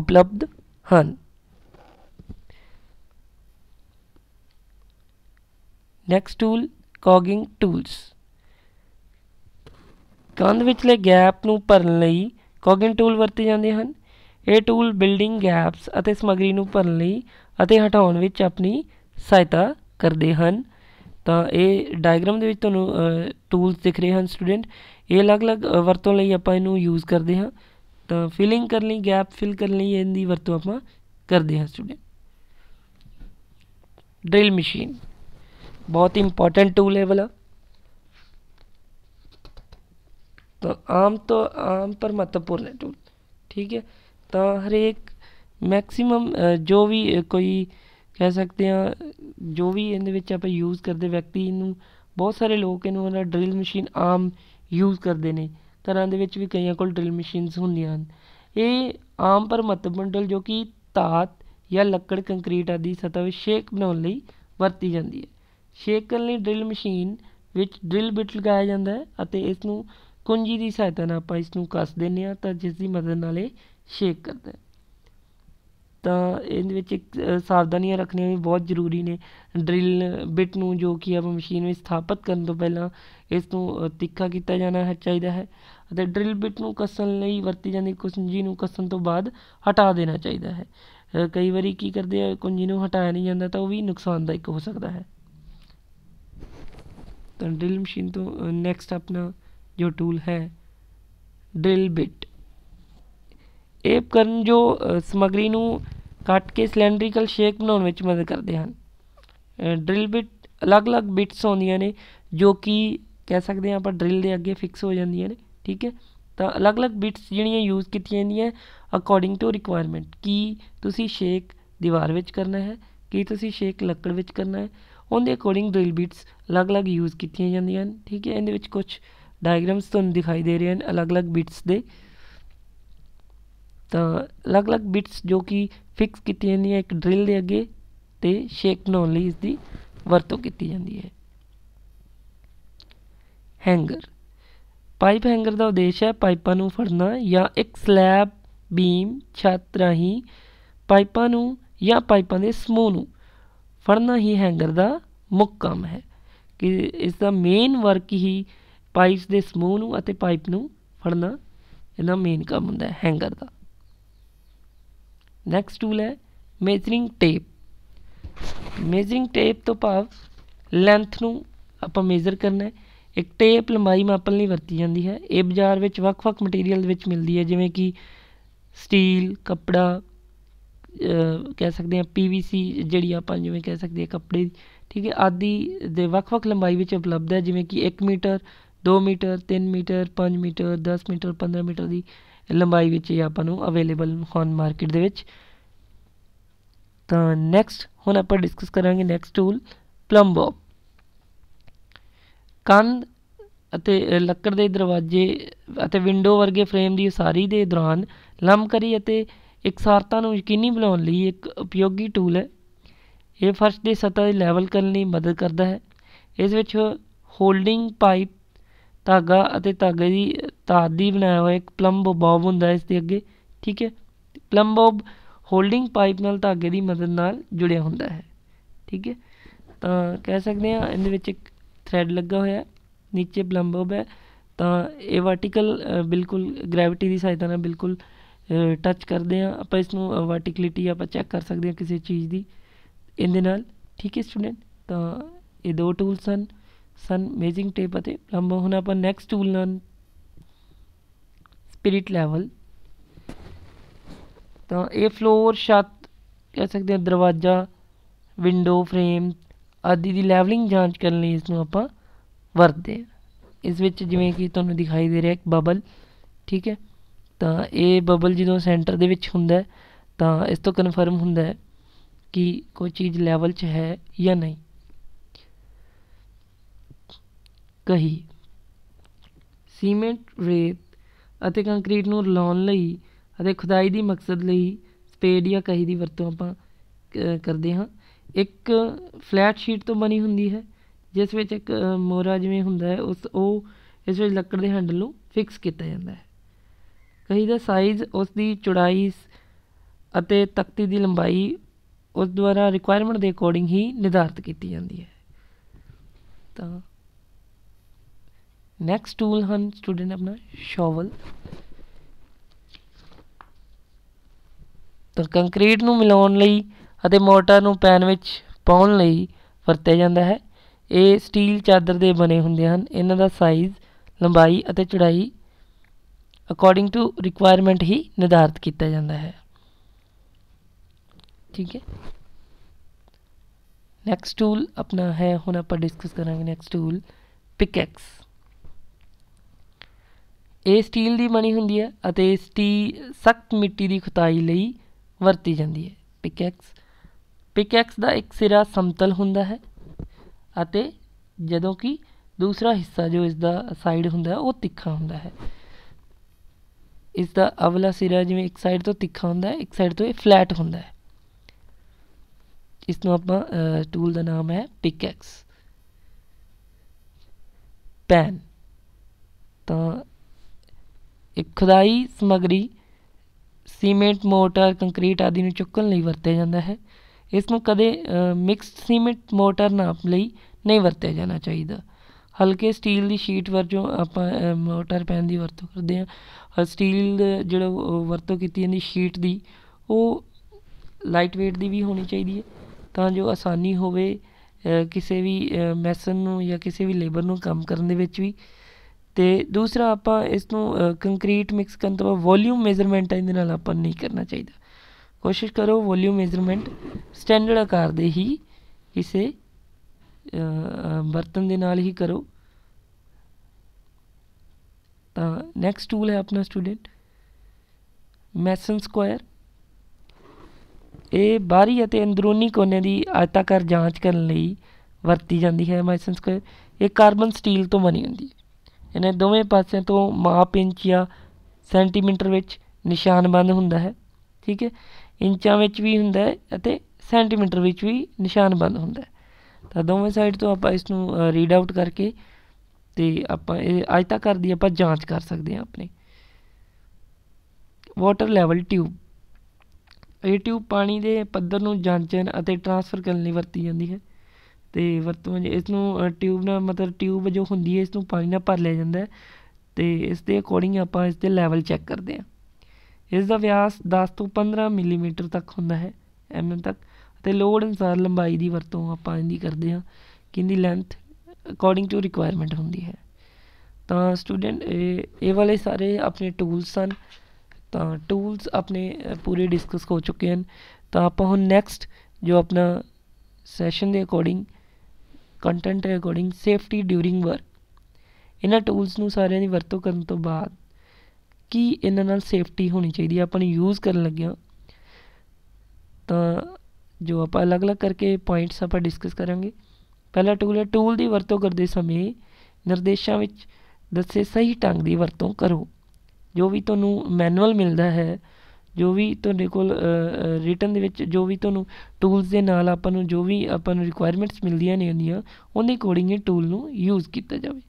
ਉਪਲਬਧ ਹਨ ਨੈਕਸਟ ਟੂਲ ਕੌਗਿੰਗ ਟੂਲਸ ਕੰਧ ਵਿਚਲੇ ਗੈਪ ਨੂੰ ਭਰਨ ਲਈ ਕੋਗਿੰਗ ਟੂਲ ਵਰਤੇ ਜਾਂਦੇ ਹਨ ਇਹ ਟੂਲ ਬਿਲਡਿੰਗ ਗੈਪਸ ਅਤੇ ਸਮਗਰੀ ਨੂੰ ਭਰਨ ਲਈ ਅਤੇ ਹਟਾਉਣ ਵਿੱਚ ਆਪਣੀ ਸਹਾਇਤਾ ਕਰਦੇ ਹਨ ਤਾਂ ਇਹ ਡਾਇਗਰਾਮ ਦੇ ਵਿੱਚ ਤੁਹਾਨੂੰ ਟੂਲਸ ਦਿਖ ਰਹੇ ਹਨ ਸਟੂਡੈਂਟ ਇਹ ਅਲੱਗ-ਅਲੱਗ ਵਰਤੋਂ ਲਈ ਆਪਾਂ ਇਹਨੂੰ ਯੂਜ਼ ਕਰਦੇ ਹਾਂ ਤਾਂ ਫਿਲਿੰਗ ਕਰਨ ਲਈ ਗੈਪ ਫਿਲ ਕਰਨ ਲਈ ਇਹਦੀ ਵਰਤੋਂ ਆਪਾਂ ਕਰਦੇ ਹਾਂ ਸਟੂਡੈਂਟ ਡ੍ਰਿਲ ਮਸ਼ੀਨ ਬਹੁਤ ਇੰਪੋਰਟੈਂਟ ਟੂਲ ਹੈ ਵਾਲਾ ਤਾਂ ਆਮ ਤੋਂ ਆਮ ਪਰ ਮਹੱਤਵਪੂਰਨ ਹੈ ਟੂਲ ਠੀਕ ਹੈ ਤਾਂ ਹਰੇਕ ਮੈਕਸਿਮਮ ਜੋ ਵੀ ਕੋਈ ਕਹਿ ਸਕਦੇ ਆ ਜੋ ਵੀ ਇਹਦੇ ਵਿੱਚ ਆਪਾਂ ਯੂਜ਼ ਕਰਦੇ ਵਿਅਕਤੀ ਨੂੰ ਬਹੁਤ ਸਾਰੇ ਲੋਕ ਇਹਨੂੰ ਉਹਨਾਂ ਡਰਿਲ ਮਸ਼ੀਨ ਆਮ ਯੂਜ਼ ਕਰਦੇ ਨੇ ਘਰਾਂ ਦੇ ਵਿੱਚ ਵੀ ਕਈਆਂ ਕੋਲ ਡਰਿਲ ਮਸ਼ੀਨਸ ਹੁੰਦੀਆਂ ਹਨ ਇਹ ਆਮ ਪਰ ਮਤਬੰਡਲ ਜੋ ਕਿ ਧਾਤ ਜਾਂ ਲੱਕੜ ਕੰਕਰੀਟ ਆਦੀ ਸਤਹ ਵਿੱਚ ਸ਼ੇਕ ਬਣਾਉਣ ਲਈ ਵਰਤੀ ਜਾਂਦੀ ਹੈ ਸ਼ੇਕ ਕਰਨ ਲਈ ਡਰਿਲ ਮਸ਼ੀਨ ਵਿੱਚ ਡਰਿਲ ਬਿਟ ਲਗਾਇਆ ਜਾਂਦਾ ਹੈ ਅਤੇ ਇਸ ਨੂੰ ਕੁੰਜੀ ਦੀ ਸਹਾਇਤਾ ਨਾਲ ਆਪਾਂ ਇਸ ਨੂੰ ਕੱਸ ਦਿੰਨੇ ਆ ਤਾਂ ਜਿਸ ਦੀ ਮਦਦ ਨਾਲ ਇਹ ਸ਼ੇਕ ਕਰਦਾ ਤਾਂ ਇਹਦੇ ਵਿੱਚ ਇੱਕ ਸਾਵਧਾਨੀਆਂ ਰੱਖਣੀਆਂ ਵੀ ਬਹੁਤ ਜ਼ਰੂਰੀ ਨੇ ਡਰਿਲ ਬਿਟ ਨੂੰ ਜੋ ਕਿ ਆਪਾਂ ਮਸ਼ੀਨ ਵਿੱਚ ਸਥਾਪਿਤ ਕਰਨ ਤੋਂ ਪਹਿਲਾਂ ਇਸ ਨੂੰ ਤਿੱਖਾ ਕੀਤਾ ਜਾਣਾ ਹੈ ਚਾਹੀਦਾ ਹੈ ਅਤੇ ਡਰਿਲ ਬਿਟ ਨੂੰ ਕੱਸਣ ਲਈ ਵਰਤੀ ਜਾਂਦੀ ਕੁੰਜੀ ਨੂੰ ਕੱਸਣ ਤੋਂ ਬਾਅਦ ਹਟਾ ਦੇਣਾ ਚਾਹੀਦਾ ਹੈ ਕਈ ਵਾਰੀ ਕੀ ਕਰਦੇ ਆ ਕੁੰਜੀ ਨੂੰ ਹਟਾਇਆ ਨਹੀਂ ਜਾਂਦਾ ਤਾਂ ਉਹ ਵੀ ਨੁਕਸਾਨਦਾਇਕ ਹੋ ਸਕਦਾ ਹੈ ਤਾਂ ਡਰਿਲ ਮਸ਼ੀਨ ਤੋਂ ਨੈਕਸਟ ਆਪਣਾ ਜੋ ਟੂਲ ਹੈ ਡ੍ਰਿਲ ਬਿਟ ਇਹ ਉਪਕਰਨ ਜੋ ਸਮਗਰੀ ਨੂੰ ਕੱਟ ਕੇ ਸਿਲੈਂਡਰੀਕਲ ਸ਼ੇਪ ਬਣਾਉਣ ਵਿੱਚ ਮਦਦ ਕਰਦੇ ਹਨ ਡ੍ਰਿਲ ਬਿਟ ਅਲੱਗ-ਅਲੱਗ ਬਿਟਸ ਹੁੰਦੀਆਂ ਨੇ ਜੋ ਕਿ ਕਹਿ ਸਕਦੇ ਹਾਂ ਆਪਾਂ ਡ੍ਰਿਲ ਦੇ ਅੱਗੇ ਫਿਕਸ ਹੋ ਜਾਂਦੀਆਂ ਨੇ ਠੀਕ ਹੈ ਤਾਂ ਅਲੱਗ-ਅਲੱਗ ਬਿਟਸ ਜਿਹੜੀਆਂ ਯੂਜ਼ ਕੀਤੀਆਂ ਜਾਂਦੀਆਂ ਅਕੋਰਡਿੰਗ ਟੂ ਰਿਕੁਆਇਰਮੈਂਟ ਕੀ ਤੁਸੀਂ ਸ਼ੇਕ ਦੀਵਾਰ ਵਿੱਚ ਕਰਨਾ ਹੈ ਕੀ ਤੁਸੀਂ ਸ਼ੇਕ ਲੱਕੜ ਵਿੱਚ ਕਰਨਾ ਹੈ ਉਹਦੇ ਅਕੋਰਡਿੰਗ ਡ੍ਰਿਲ ਬਿਟਸ ਅਲੱਗ-ਅਲੱਗ ਯੂਜ਼ ਕੀਤੀਆਂ ਜਾਂਦੀਆਂ ਹਨ ਠੀਕ ਹੈ ਇਹਦੇ ਵਿੱਚ ਕੁਝ ਡਾਇਗ੍ਰਾਮਸ ਤੁਹਾਨੂੰ ਦਿਖਾਈ ਦੇ ਰਹੇ ਹਨ ਅਲੱਗ-ਅਲੱਗ ਬਿਟਸ ਦੇ ਤਾਂ ਅਲੱਗ-ਅਲੱਗ ਬਿਟਸ ਜੋ ਕਿ ਫਿਕਸ ਕੀਤੀਆਂ ਜਾਂਦੀਆਂ ਇੱਕ ਡ੍ਰਿਲ ਦੇ ਅੱਗੇ ਤੇ ਸ਼ੇਕ ਬਣਾਉਣ ਲਈ ਇਸ ਦੀ ਵਰਤੋਂ ਕੀਤੀ ਜਾਂਦੀ ਹੈ ਹੈਂਗਰ ਪਾਈਪ ਹੈਂਗਰ ਦਾ ਉਦੇਸ਼ ਹੈ ਪਾਈਪਾਂ ਨੂੰ ਫੜਨਾ ਜਾਂ ਇੱਕ ਸਲੈਬ ਬੀਮ ਛੱਤ ਰਾਹੀਂ ਪਾਈਪਾਂ ਨੂੰ ਜਾਂ ਪਾਈਪਾਂ ਦੇ ਸਮੂਹ ਨੂੰ ਫੜਨਾ ਹੀ ਹੈਂਗਰ ਦਾ ਮੁੱਖ ਕੰਮ ਹੈ ਕਿ ਇਸ ਦਾ ਮੇਨ ਵਰਕ ਹੀ ਪਾਈਪਸ ਦੇ ਸਮੂਹ ਨੂੰ ਅਤੇ ਪਾਈਪ ਨੂੰ ਫੜਨਾ ਇਹਦਾ ਮੇਨ ਕੰਮ ਹੁੰਦਾ ਹੈ ਹੈਂਗਰ ਦਾ ਨੈਕਸਟ ਟੂਲ ਹੈ ਮੇਜ਼ਰਿੰਗ ਟੇਪ ਮੇਜ਼ਰਿੰਗ ਟੇਪ ਤੋਂ ਭਾਵ ਲੈਂਥ ਨੂੰ ਆਪਾਂ ਮੇਜ਼ਰ ਕਰਨਾ ਹੈ ਇੱਕ ਟੇਪ ਲੰਬਾਈ ਮਾਪਣ ਲਈ ਵਰਤੀ ਜਾਂਦੀ ਹੈ ਇਹ ਬਾਜ਼ਾਰ ਵਿੱਚ ਵੱਖ-ਵੱਖ ਮਟੀਰੀਅਲ ਦੇ ਵਿੱਚ ਮਿਲਦੀ ਹੈ ਜਿਵੇਂ ਕਿ ਸਟੀਲ ਕਪੜਾ ਕਹਿ ਸਕਦੇ ਆ ਪੀਵੀਸੀ ਜਿਹੜੀ ਆਪਾਂ ਜਿਵੇਂ ਕਹਿ ਸਕਦੇ ਆ ਕੱਪੜੇ ਠੀਕ ਹੈ ਆਦੀ ਦੇ ਵੱਖ-ਵੱਖ ਲੰਬਾਈ ਵਿੱਚ ਉਪਲਬਧ ਹੈ ਜਿਵੇਂ ਕਿ 1 metre 2 metre 3 metre 5 metre 10 metre 15 metre ਦੀ ਲੰਬਾਈ ਵਿੱਚ ਇਹ ਆਪਾਂ ਨੂੰ ਅਵੇਲੇਬਲ ਹਨ ਮਾਰਕੀਟ ਦੇ ਵਿੱਚ ਤਾਂ ਨੈਕਸਟ ਹੁਣ ਆਪਾਂ ਡਿਸਕਸ ਕਰਾਂਗੇ ਨੈਕਸਟ ਟੂਲ ਪਲੰਬੋ ਕੰਧ ਅਤੇ ਲੱਕੜ ਦੇ ਦਰਵਾਜ਼ੇ ਅਤੇ ਵਿੰਡੋ ਵਰਗੇ ਫਰੇਮ ਦੀ ਉਸਾਰੀ ਦੇ ਦੌਰਾਨ ਲੰਮਕਰੀ ਅਤੇ ਇਕਸਾਰਤਾ ਨੂੰ ਯਕੀਨੀ ਬਣਾਉਣ ਲਈ ਇੱਕ ਉਪਯੋਗੀ ਟੂਲ ਹੈ ਇਹ ਫਰਸ਼ ਦੀ ਸਤਹ ਦੇ ਲੈਵਲ ਕਰਨ ਲਈ ਮਦਦ ਕਰਦਾ ਹੈ ਇਸ ਵਿੱਚ ਹੋਲਡਿੰਗ ਪਾਈਪ ਧਾਗਾ ਅਤੇ ਧਾਗੇ ਦੀ ਤਾਰ ਦੀ ਬਣਾਇਆ ਹੋਇਆ ਇੱਕ ਪਲੰਬ ਬੌਬ ਹੁੰਦਾ ਹੈ ਇਸ ਦੇ ਅੱਗੇ ਠੀਕ ਹੈ ਪਲੰਬ ਬੌਬ ਹੋਲਡਿੰਗ ਪਾਈਪ ਨਾਲ ਧਾਗੇ ਦੀ ਮਦਦ ਨਾਲ ਜੁੜਿਆ ਹੁੰਦਾ ਹੈ ਠੀਕ ਹੈ ਤਾਂ ਕਹਿ ਸਕਦੇ ਹਾਂ ਇਹਦੇ ਵਿੱਚ ਇੱਕ ਥ੍ਰੈਡ ਲੱਗਾ ਹੋਇਆ ਨੀਚੇ ਪਲੰਬ ਬੌਬ ਹੈ ਤਾਂ ਇਹ ਵਰਟੀਕਲ ਬਿਲਕੁਲ ਗ੍ਰੈਵਿਟੀ ਦੀ ਸਹਾਇਤਾ ਨਾਲ ਬਿਲਕੁਲ ਟੱਚ ਕਰਦੇ ਆ ਆਪਾਂ ਇਸ ਨੂੰ ਵਰਟੀਕਲਿਟੀ ਆਪਾਂ ਚੈੱਕ ਕਰ ਸਕਦੇ ਹਾਂ ਕਿਸੇ ਚੀਜ਼ ਦੀ ਇਹਦੇ ਨਾਲ ਠੀਕ ਹੈ ਸਟੂਡੈਂਟ ਤਾਂ ਇਹ ਦੋ ਟੂਲਸ ਹਨ ਸਨ ਮੇਜਿੰਗ ਟੇਪ ਅਤੇ ਲੰਬਾ ਹੁਣ ਆਪਾਂ ਨੈਕਸਟ ਟੂਲ ਨਾਲ ਸਪਿਰਿਟ ਲੈਵਲ ਤਾਂ ਇਹ ਫਲੋਰ ਛੱਤ ਕਹਿ ਸਕਦੇ ਹਾਂ ਦਰਵਾਜ਼ਾ ਵਿੰਡੋ ਫਰੇਮ ਆਦਿ ਦੀ ਲੈਵਲਿੰਗ ਜਾਂਚ ਕਰਨ ਲਈ ਇਸ ਨੂੰ ਆਪਾਂ ਵਰਤਦੇ ਹਾਂ ਇਸ ਵਿੱਚ ਜਿਵੇਂ ਕਿ ਤੁਹਾਨੂੰ ਦਿਖਾਈ ਦੇ ਰਿਹਾ ਇੱਕ ਬਬਲ ਠੀਕ ਹੈ ਤਾਂ ਇਹ ਬਬਲ ਜਦੋਂ ਸੈਂਟਰ ਦੇ ਵਿੱਚ ਹੁੰਦਾ ਤਾਂ ਇਸ ਤੋਂ ਕਨਫਰਮ ਹੁੰਦਾ ਹੈ ਕਿ ਕੋਈ ਚੀਜ਼ ਲੈਵਲ 'ਚ ਹੈ ਜਾਂ ਨਹੀਂ ਕਹੀ ਸੀਮੈਂਟ ਰੇਤ ਅਤੇ ਕੰਕਰੀਟ ਨੂੰ ਲਾਉਣ ਲਈ ਅਤੇ ਖੁਦਾਈ ਦੀ ਮਕਸਦ ਲਈ ਸਪੇਡ ਜਾਂ ਕਹੀ ਦੀ ਵਰਤੋਂ ਆਪਾਂ ਕਰਦੇ ਹਾਂ ਇੱਕ ਫਲੈਟ ਸ਼ੀਟ ਤੋਂ ਬਣੀ ਹੁੰਦੀ ਹੈ ਜਿਸ ਵਿੱਚ ਇੱਕ ਮੋਰਾ ਜਿਵੇਂ ਹੁੰਦਾ ਹੈ ਉਸ ਉਹ ਇਸ ਵਿੱਚ ਲੱਕੜ ਦੇ ਹੈਂਡਲ ਨੂੰ ਫਿਕਸ ਕੀਤਾ ਜਾਂਦਾ ਹੈ ਕਹੀ ਦਾ ਸਾਈਜ਼ ਉਸ ਦੀ ਚੌੜਾਈ ਅਤੇ ਤਖਤੀ ਦੀ ਲੰਬਾਈ ਉਸ ਦੁਆਰਾ ਰਿਕੁਆਇਰਮੈਂਟ ਦੇ ਅਕੋਰਡਿੰਗ ਹੀ ਨਿਰਧਾਰਤ ਕੀਤੀ ਜਾਂਦੀ ਹੈ ਤਾਂ ਨੈਕਸਟ ਟੂਲ ਹਨ ਸਟੂਡੈਂਟ ਆਪਣਾ ਸ਼ੋਵਲ ਤਾਂ ਕੰਕਰੀਟ ਨੂੰ ਮਿਲਾਉਣ ਲਈ ਅਤੇ ਮੋਟਰ ਨੂੰ ਪੈਨ ਵਿੱਚ ਪਾਉਣ ਲਈ ਵਰਤਿਆ ਜਾਂਦਾ ਹੈ ਇਹ ਸਟੀਲ ਚਾਦਰ ਦੇ ਬਣੇ ਹੁੰਦੇ ਹਨ ਇਹਨਾਂ ਦਾ ਸਾਈਜ਼ ਲੰਬਾਈ ਅਤੇ ਚੌੜਾਈ ਅਕੋਰਡਿੰਗ ਟੂ ਰਿਕੁਆਇਰਮੈਂਟ ਹੀ ਨਿਰਧਾਰਤ ਕੀਤਾ ਜਾਂਦਾ ਹੈ ਠੀਕ ਹੈ ਨੈਕਸਟ ਟੂਲ ਆਪਣਾ ਹੈ ਹੁਣ ਆਪਾਂ ਡਿਸਕਸ ਕਰਾਂਗੇ ਨੈਕਸਟ ਟੂਲ ਪਿਕੈਕਸ ਇਹ ਸਟੀਲ ਦੀ ਬਣੀ ਹੁੰਦੀ ਹੈ ਅਤੇ ਇਸ ਦੀ ਸਖਤ ਮਿੱਟੀ ਦੀ ਖੁਦਾਈ ਲਈ ਵਰਤੀ ਜਾਂਦੀ ਹੈ ਪਿਕੈਕਸ ਪਿਕੈਕਸ ਦਾ ਇੱਕ ਸਿਰਾ ਸਮਤਲ ਹੁੰਦਾ ਹੈ ਅਤੇ ਜਦੋਂ ਕਿ ਦੂਸਰਾ ਹਿੱਸਾ ਜੋ ਇਸ ਦਾ ਸਾਈਡ ਹੁੰਦਾ ਹੈ ਉਹ ਤਿੱਖਾ ਹੁੰਦਾ ਹੈ ਇਸ ਦਾ ਅਵਲਾ ਸਿਰਾ ਜਿਵੇਂ ਇੱਕ ਸਾਈਡ ਤੋਂ ਤਿੱਖਾ ਹੁੰਦਾ ਹੈ ਇੱਕ ਸਾਈਡ ਤੋਂ ਇਹ ਫਲੈਟ ਹੁੰਦਾ ਹੈ ਇਸ ਨੂੰ ਆਪਾਂ ਟੂਲ ਦਾ ਨਾਮ ਹੈ ਪਿਕੈਕਸ ਪੈਨ ਤਾਂ ਖੁਦਾਈ ਸਮਗਰੀ ਸੀਮੈਂਟ ਮੋਰਟਰ ਕੰਕਰੀਟ ਆਦਿ ਨੂੰ ਚੁੱਕਣ ਲਈ ਵਰਤਿਆ ਜਾਂਦਾ ਹੈ ਇਸ ਨੂੰ ਕਦੇ ਮਿਕਸਡ ਸੀਮੈਂਟ ਮੋਰਟਰ ਨਾਪ ਲਈ ਨਹੀਂ ਵਰਤਿਆ ਜਾਣਾ ਚਾਹੀਦਾ ਹਲਕੇ ਸਟੀਲ ਦੀ ਸ਼ੀਟ ਵਰਜੋਂ ਆਪਾਂ ਮੋਟਰ ਪੈਨ ਦੀ ਵਰਤੋਂ ਕਰਦੇ ਹਾਂ ਸਟੀਲ ਜਿਹੜਾ ਵਰਤੋਂ ਕੀਤੀ ਜਾਂਦੀ ਸ਼ੀਟ ਦੀ ਉਹ ਲਾਈਟ weight ਦੀ ਵੀ ਹੋਣੀ ਚਾਹੀਦੀ ਹੈ ਤਾਂ ਜੋ ਆਸਾਨੀ ਹੋਵੇ ਕਿਸੇ ਵੀ ਮੈਸਨ ਨੂੰ ਜਾਂ ਕਿਸੇ ਵੀ ਲੇਬਰ ਨੂੰ ਕੰਮ ਕਰਨ ਦੇ ਵਿੱਚ ਵੀ ਤੇ ਦੂਸਰਾ ਆਪਾਂ ਇਸ ਨੂੰ ਕੰਕਰੀਟ ਮਿਕਸ ਕਰਨ ਤੋਂ ਬਾਅਦ ਵੋਲਿਊਮ ਮੈਜ਼ਰਮੈਂਟ ਇਹਦੇ ਨਾਲ ਆਪਾਂ ਨਹੀਂ ਕਰਨਾ ਚਾਹੀਦਾ ਕੋਸ਼ਿਸ਼ ਕਰੋ ਵੋਲਿਊਮ ਮੈਜ਼ਰਮੈਂਟ ਸਟੈਂਡਰਡ ਆਕਾਰ ਦੇ ਹੀ ਕਿਸੇ ਬਰਤਨ ਦੇ ਨਾਲ ਹੀ ਕਰੋ ਤਾਂ ਨੈਕਸਟ ਟੂਲ ਹੈ ਆਪਣਾ ਸਟੂਡੈਂਟ ਮੈਸਨ ਸਕੁਆਇਰ ਇਹ ਬਾਹਰੀ ਅਤੇ ਅੰਦਰੂਨੀ ਕੋਨੇ ਦੀ ਆਇਤਾਕਾਰ ਜਾਂਚ ਕਰਨ ਲਈ ਵਰਤੀ ਜਾਂਦੀ ਹੈ ਮੈਸਨ ਸਕੁਆਇਰ ਇਹ ਕਾਰਬਨ ਸਟੀਲ ਤੋਂ ਬਣੀ ਹੁੰਦੀ ਹੈ ਇਹਨੇ ਦੋਵੇਂ ਪਾਸਿਆਂ ਤੋਂ ਮਾਪ ਇੰਚ ਜਾਂ ਸੈਂਟੀਮੀਟਰ ਵਿੱਚ ਨਿਸ਼ਾਨਬੰਦ ਹੁੰਦਾ ਹੈ ਠੀਕ ਹੈ ਇੰਚਾਂ ਵਿੱਚ ਵੀ ਹੁੰਦਾ ਹੈ ਅਤੇ ਸੈਂਟੀਮੀਟਰ ਵਿੱਚ ਵੀ ਨਿਸ਼ਾਨਬੰਦ ਹੁੰਦਾ ਹੈ ਤਾਂ ਦੋਵੇਂ ਸਾਈਡ ਤੋਂ ਆਪਾਂ ਇਸ ਨੂੰ ਰੀਡ ਆਊਟ ਕਰਕੇ ਤੇ ਆਪਾਂ ਇਹ ਅੱਜ ਤੱਕ ਕਰਦੀ ਆਪਾਂ ਜਾਂਚ ਕਰ ਸਕਦੇ ਹਾਂ ਆਪਣੇ ਵਾਟਰ ਲੈਵਲ ਟਿਊਬ ਇਹ ਟਿਊਬ ਪਾਣੀ ਦੇ ਪੱਧਰ ਨੂੰ ਜਾਂਚਣ ਅਤੇ ਟ੍ਰਾਂਸਫਰ ਕਰਨ ਲਈ ਵਰਤੀ ਜਾਂਦੀ ਹੈ ਵਰਤੋਂ ਵਰਤਮਾਨ ਇਸ ਨੂੰ ਟਿਊਬ ਨਾਲ ਮਤਲਬ ਟਿਊਬ ਜੋ ਹੁੰਦੀ ਹੈ ਇਸ ਨੂੰ ਪਾਣੀ ਨਾਲ ਭਰ ਲਿਆ ਜਾਂਦਾ ਤੇ ਇਸ ਦੇ ਅਕੋਰਡਿੰਗ ਆਪਾਂ ਇਸ ਦੇ ਲੈਵਲ ਚੈੱਕ ਕਰਦੇ ਹਾਂ ਇਸ ਦਾ ਵਿਆਸ 10 ਤੋਂ 15 ਮਿਲੀਮੀਟਰ ਤੱਕ ਹੁੰਦਾ ਹੈ ਐਮਐਮ ਤੱਕ ਤੇ ਲੋਡ ਅਨੁਸਾਰ ਲੰਬਾਈ ਦੀ ਵਰਤੋਂ ਆਪਾਂ ਇਹਦੀ ਕਰਦੇ ਹਾਂ ਕਿੰਨੀ ਲੈਂਥ ਅਕੋਰਡਿੰਗ ਟੂ ਰਿਕੁਆਇਰਮੈਂਟ ਹੁੰਦੀ ਹੈ ਤਾਂ ਸਟੂਡੈਂਟ ਇਹ ਇਹ ਵਾਲੇ ਸਾਰੇ ਆਪਣੇ ਟੂਲਸ ਹਨ ਤਾਂ ਟੂਲਸ ਆਪਣੇ ਪੂਰੇ ਡਿਸਕਸ ਹੋ ਚੁੱਕੇ ਹਨ ਤਾਂ ਆਪਾਂ ਹੁਣ ਨੈਕਸਟ ਜੋ ਆਪਣਾ ਸੈਸ਼ਨ ਦੇ according content recording safety during work ਇਹਨਾਂ ਟੂਲਸ ਨੂੰ ਸਾਰਿਆਂ ਦੀ ਵਰਤੋਂ ਕਰਨ ਤੋਂ ਬਾਅਦ ਕੀ ਇਹਨਾਂ ਨਾਲ ਸੇਫਟੀ ਹੋਣੀ ਚਾਹੀਦੀ ਹੈ ਆਪਾਂ ਨੂੰ ਯੂਜ਼ ਕਰਨ ਲੱਗਿਆ ਤਾਂ ਜੋ ਆਪਾਂ ਅਲੱਗ-ਅਲੱਗ ਕਰਕੇ ਪੁਆਇੰਟਸ ਆਪਾਂ ਡਿਸਕਸ ਕਰਾਂਗੇ ਪਹਿਲਾ ਟੂਲ ਹੈ ਟੂਲ ਦੀ ਵਰਤੋਂ ਕਰਦੇ ਸਮੇਂ ਨਿਰਦੇਸ਼ਾਂ ਵਿੱਚ ਦੱਸੇ ਸਹੀ ਢੰਗ ਦੀ ਵਰਤੋਂ ਕਰੋ ਜੋ ਵੀ ਤੁਹਾਨੂੰ ਮੈਨੂਅਲ ਮਿਲਦਾ ਹੈ ਜੋ ਵੀ ਤੁਹਾਡੇ ਕੋਲ ਰਿਟਨ ਦੇ ਵਿੱਚ ਜੋ ਵੀ ਤੁਹਾਨੂੰ ਟੂਲਸ ਦੇ ਨਾਲ ਆਪਾਂ ਨੂੰ ਜੋ ਵੀ ਆਪਾਂ ਨੂੰ ਰਿਕੁਆਇਰਮੈਂਟਸ ਮਿਲਦੀਆਂ ਨੇ ਉਹਨੀਆਂ ਉਹਦੇ ਅਕੋਰਡਿੰਗ ਇਹ ਟੂਲ ਨੂੰ ਯੂਜ਼ ਕੀਤਾ ਜਾਵੇ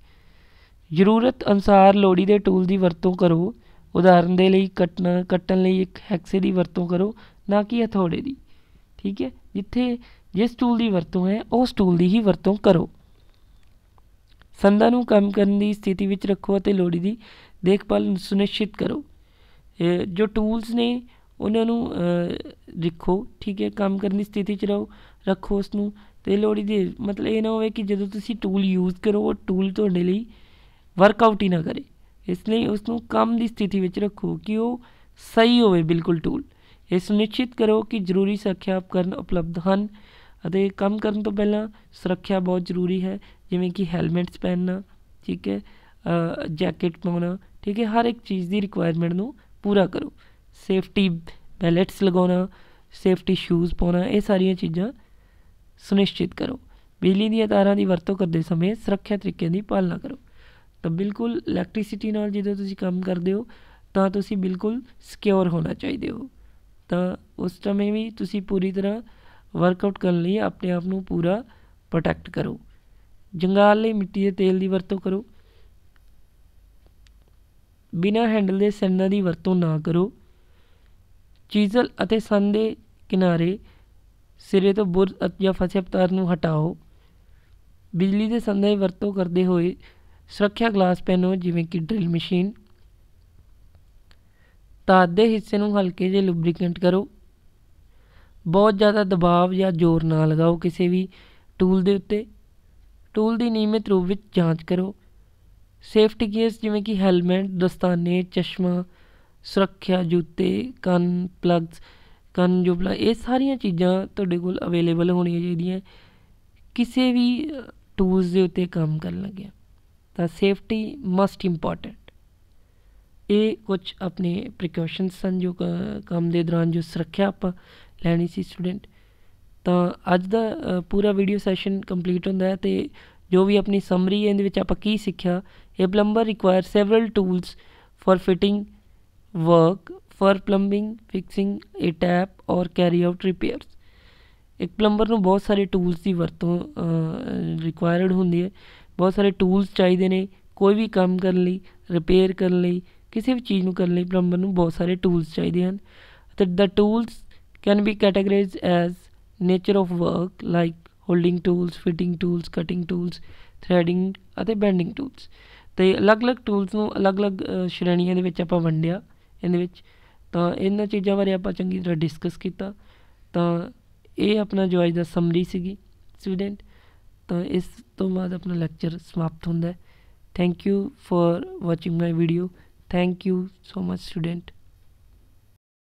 ਜ਼ਰੂਰਤ ਅਨਸਾਰ ਲੋੜੀ ਦੇ ਟੂਲ ਦੀ ਵਰਤੋਂ ਕਰੋ ਉਦਾਹਰਨ ਦੇ ਲਈ ਕੱਟਣ ਕੱਟਣ ਲਈ ਇੱਕ ਹੈਕਸੇ ਦੀ ਵਰਤੋਂ ਕਰੋ ਨਾ ਕਿ ਹਥੌੜੇ ਦੀ ਠੀਕ ਹੈ ਜਿੱਥੇ ਜਿਸ ਟੂਲ ਦੀ ਵਰਤੋਂ ਹੈ ਉਸ ਟੂਲ ਦੀ ਹੀ ਵਰਤੋਂ ਕਰੋ ਸੰਦਾਂ ਨੂੰ ਕੰਮ ਕਰਨ ਦੀ ਸਥਿਤੀ ਵਿੱਚ ਰੱਖੋ ਅਤੇ ਲੋੜੀ ਦੀ ਦੇਖਭਾਲ ਸੁਨਿਸ਼ਚਿਤ ਕਰੋ ਜੋ ਟੂਲਸ ਨੇ ਉਹਨਾਂ ਨੂੰ ਦੇਖੋ ਠੀਕ ਹੈ ਕੰਮ ਕਰਨ ਦੀ ਸਥਿਤੀ 'ਚ ਰਹੋ ਰੱਖੋ ਉਸ ਨੂੰ ਤੇ ਲੋੜੀ ਦੇ ਮਤਲਬ ਇਹ ਨਾ ਹੋਵੇ ਕਿ ਜਦੋਂ ਤੁਸੀਂ ਟੂਲ ਯੂਜ਼ ਕਰੋ ਉਹ ਟੂਲ ਤੁਹਾਡੇ ਲਈ ਵਰਕਆਊਟ ਹੀ ਨਾ ਕਰੇ ਇਸ ਲਈ ਉਸ ਨੂੰ ਕੰਮ ਦੀ ਸਥਿਤੀ ਵਿੱਚ ਰੱਖੋ ਕਿ ਉਹ ਸਹੀ ਹੋਵੇ ਬਿਲਕੁਲ ਟੂਲ ਇਹ ਸੁਨਿਸ਼ਚਿਤ ਕਰੋ ਕਿ ਜ਼ਰੂਰੀ ਸੁਰੱਖਿਆ ਉਪਕਰਨ ਉਪਲਬਧ ਹਨ ਅਤੇ ਕੰਮ ਕਰਨ ਤੋਂ ਪਹਿਲਾਂ ਸੁਰੱਖਿਆ ਬਹੁਤ ਜ਼ਰੂਰੀ ਹੈ ਜਿਵੇਂ ਕਿ ਹੈਲਮਟਸ ਪਹਿਨਣਾ ਠੀਕ ਹੈ ਜੈਕਟ ਪਾਉਣਾ ਠੀਕ ਹੈ ਹਰ ਇੱਕ ਚੀਜ਼ ਦੀ ਰਿਕੁਆਇਰਮੈਂਟ ਨੂੰ ਪੂਰਾ ਕਰੋ ਸੇਫਟੀ ਬੈਲਟਸ ਲਗਾਉਣਾ ਸੇਫਟੀ ਸ਼ੂਜ਼ ਪਾਉਣਾ ਇਹ ਸਾਰੀਆਂ ਚੀਜ਼ਾਂ ਸੁਨਿਸ਼ਚਿਤ ਕਰੋ ਬਿਜਲੀ ਦੀਆਂ ਤਾਰਾਂ ਦੀ ਵਰਤੋਂ ਕਰਦੇ ਸਮੇਂ ਸੁਰੱਖਿਆ ਤਰੀਕਿਆਂ ਦੀ ਪਾਲਣਾ ਕਰੋ ਤਾਂ ਬਿਲਕੁਲ ਇਲੈਕਟ੍ਰਿਸਿਟੀ ਨਾਲ ਜਦੋਂ ਤੁਸੀਂ ਕੰਮ ਕਰਦੇ ਹੋ ਤਾਂ ਤੁਸੀਂ ਬਿਲਕੁਲ ਸਿਕਿਉਰ ਹੋਣਾ ਚਾਹੀਦੇ ਹੋ ਤਾਂ ਉਸ ਸਮੇਂ ਵੀ ਤੁਸੀਂ ਪੂਰੀ ਤਰ੍ਹਾਂ ਵਰਕਆਊਟ ਕਰਨ ਲਈ ਆਪਣੇ ਆਪ ਨੂੰ ਪੂਰਾ ਪ੍ਰੋਟੈਕਟ ਕਰੋ ਜੰਗਾਲ ਲਈ ਮਿੱਟੀ ਦੇ ਤੇਲ ਦੀ ਵਰਤੋਂ ਕਰੋ ਬਿਨਾਂ ਹੈਂਡਲ ਦੇ ਸੈਨਾਂ ਦੀ ਵਰਤੋਂ ਨਾ ਕਰੋ ਚੀਜ਼ਲ ਅਤੇ ਸੰਨ ਦੇ ਕਿਨਾਰੇ ਸਿਰੇ ਤੋਂ ਬੁਰਜ ਜਾਂ ਫਸੇ ਪਤਾਰ ਨੂੰ ਹਟਾਓ ਬਿਜਲੀ ਦੇ ਸੰਨ ਦੀ ਵਰਤੋਂ ਕਰਦੇ ਹੋਏ ਸੁਰੱਖਿਆ ਗਲਾਸ ਪਹਿਨੋ ਜਿਵੇਂ ਕਿ ਡਰਿਲ ਮਸ਼ੀਨ ਤਾਂ ਦੇ ਹਿੱਸੇ ਨੂੰ ਹਲਕੇ ਜਿਹੇ ਲੁਬਰੀਕੈਂਟ ਕਰੋ ਬਹੁਤ ਜ਼ਿਆਦਾ ਦਬਾਅ ਜਾਂ ਜ਼ੋਰ ਨਾ ਲਗਾਓ ਕਿਸੇ ਵੀ ਟੂਲ ਦੇ ਉੱਤੇ ਟੂਲ ਦੀ ਨਿਯਮਿਤ ਰੂਪ ਵਿੱਚ ਜਾਂਚ ਕਰੋ ਸੇਫਟੀ ਗੇਅਰਸ ਜਿਵੇਂ ਕਿ ਹੈਲਮਟ ਦਸਤਾਨੇ ਚਸ਼ਮਾ ਸੁਰੱਖਿਆ ਜੁੱਤੇ ਕੰਨ ਪਲੱਗਸ ਕੰਨ ਜੁਬਲਾ ਇਹ ਸਾਰੀਆਂ ਚੀਜ਼ਾਂ ਤੁਹਾਡੇ ਕੋਲ ਅਵੇਲੇਬਲ ਹੋਣੀਆਂ ਚਾਹੀਦੀਆਂ ਕਿਸੇ ਵੀ ਟੂਲਸ ਦੇ ਉੱਤੇ ਕੰਮ ਕਰਨ ਲੱਗਿਆ ਤਾਂ ਸੇਫਟੀ ਮਸਟ ਇੰਪੋਰਟੈਂਟ ਇਹ ਕੁਝ ਆਪਣੇ ਪ੍ਰੀਕਾਸ਼ਨਸ ਹਨ ਜੋ ਕੰਮ ਦੇ ਦੌਰਾਨ ਜੋ ਸੁਰੱਖਿਆ ਆਪਾਂ ਲੈਣੀ ਸੀ ਸਟੂਡੈਂਟ ਤਾਂ ਅੱਜ ਦਾ ਪੂਰਾ ਵੀਡੀਓ ਸੈਸ਼ਨ ਕੰਪਲੀਟ ਹੁੰਦਾ ਹੈ ਤੇ ਜੋ ਵੀ ਆਪਣੀ ਸਮਰੀ ਹੈ ਇਹਦੇ ਵਿੱਚ ਆਪਾਂ ਕੀ ਸਿੱਖਿਆ ਇਹ plumber require several tools for fitting work for plumbing fixing a tap or carry out repairs ਇੱਕ ਪਲੰਬਰ ਨੂੰ ਬਹੁਤ ਸਾਰੇ ਟੂਲਸ ਦੀ ਵਰਤੋਂ ਰਿਕੁਆਇਰਡ ਹੁੰਦੀ ਹੈ ਬਹੁਤ ਸਾਰੇ ਟੂਲਸ ਚਾਹੀਦੇ ਨੇ ਕੋਈ ਵੀ ਕੰਮ ਕਰਨ ਲਈ ਰਿਪੇਅਰ ਕਰਨ ਲਈ ਕਿਸੇ ਵੀ ਚੀਜ਼ ਨੂੰ ਕਰਨ ਲਈ ਪਲੰਬਰ ਨੂੰ ਬਹੁਤ ਸਾਰੇ ਟੂਲਸ ਚਾਹੀਦੇ ਹਨ ਅਤੇ the tools can be categorize as nature of work like holding tools fitting tools cutting tools threading ਅਤੇ ਬੈਂਡਿੰਗ ਟੂਲਸ ਤੇ ਅਲੱਗ-ਅਲੱਗ ਟੂਲਸ ਨੂੰ ਅਲੱਗ-ਅਲੱਗ ਸ਼੍ਰੇਣੀਆਂ ਦੇ ਵਿੱਚ ਆਪਾਂ ਵੰਡਿਆ ਇਹਦੇ ਵਿੱਚ ਤਾਂ ਇਹਨਾਂ ਚੀਜ਼ਾਂ ਬਾਰੇ ਆਪਾਂ ਚੰਗੀ ਤਰ੍ਹਾਂ ਡਿਸਕਸ ਕੀਤਾ ਤਾਂ ਇਹ ਆਪਣਾ ਜੋ ਅੱਜ ਦਾ ਸਮਰੀ ਸੀਗੀ ਸਟੂਡੈਂਟ ਤਾਂ ਇਸ ਤੋਂ ਬਾਅਦ ਆਪਣਾ ਲੈਕਚਰ ਸਮਾਪਤ ਹੁੰਦਾ ਹੈ thank you for watching my video thank you so much student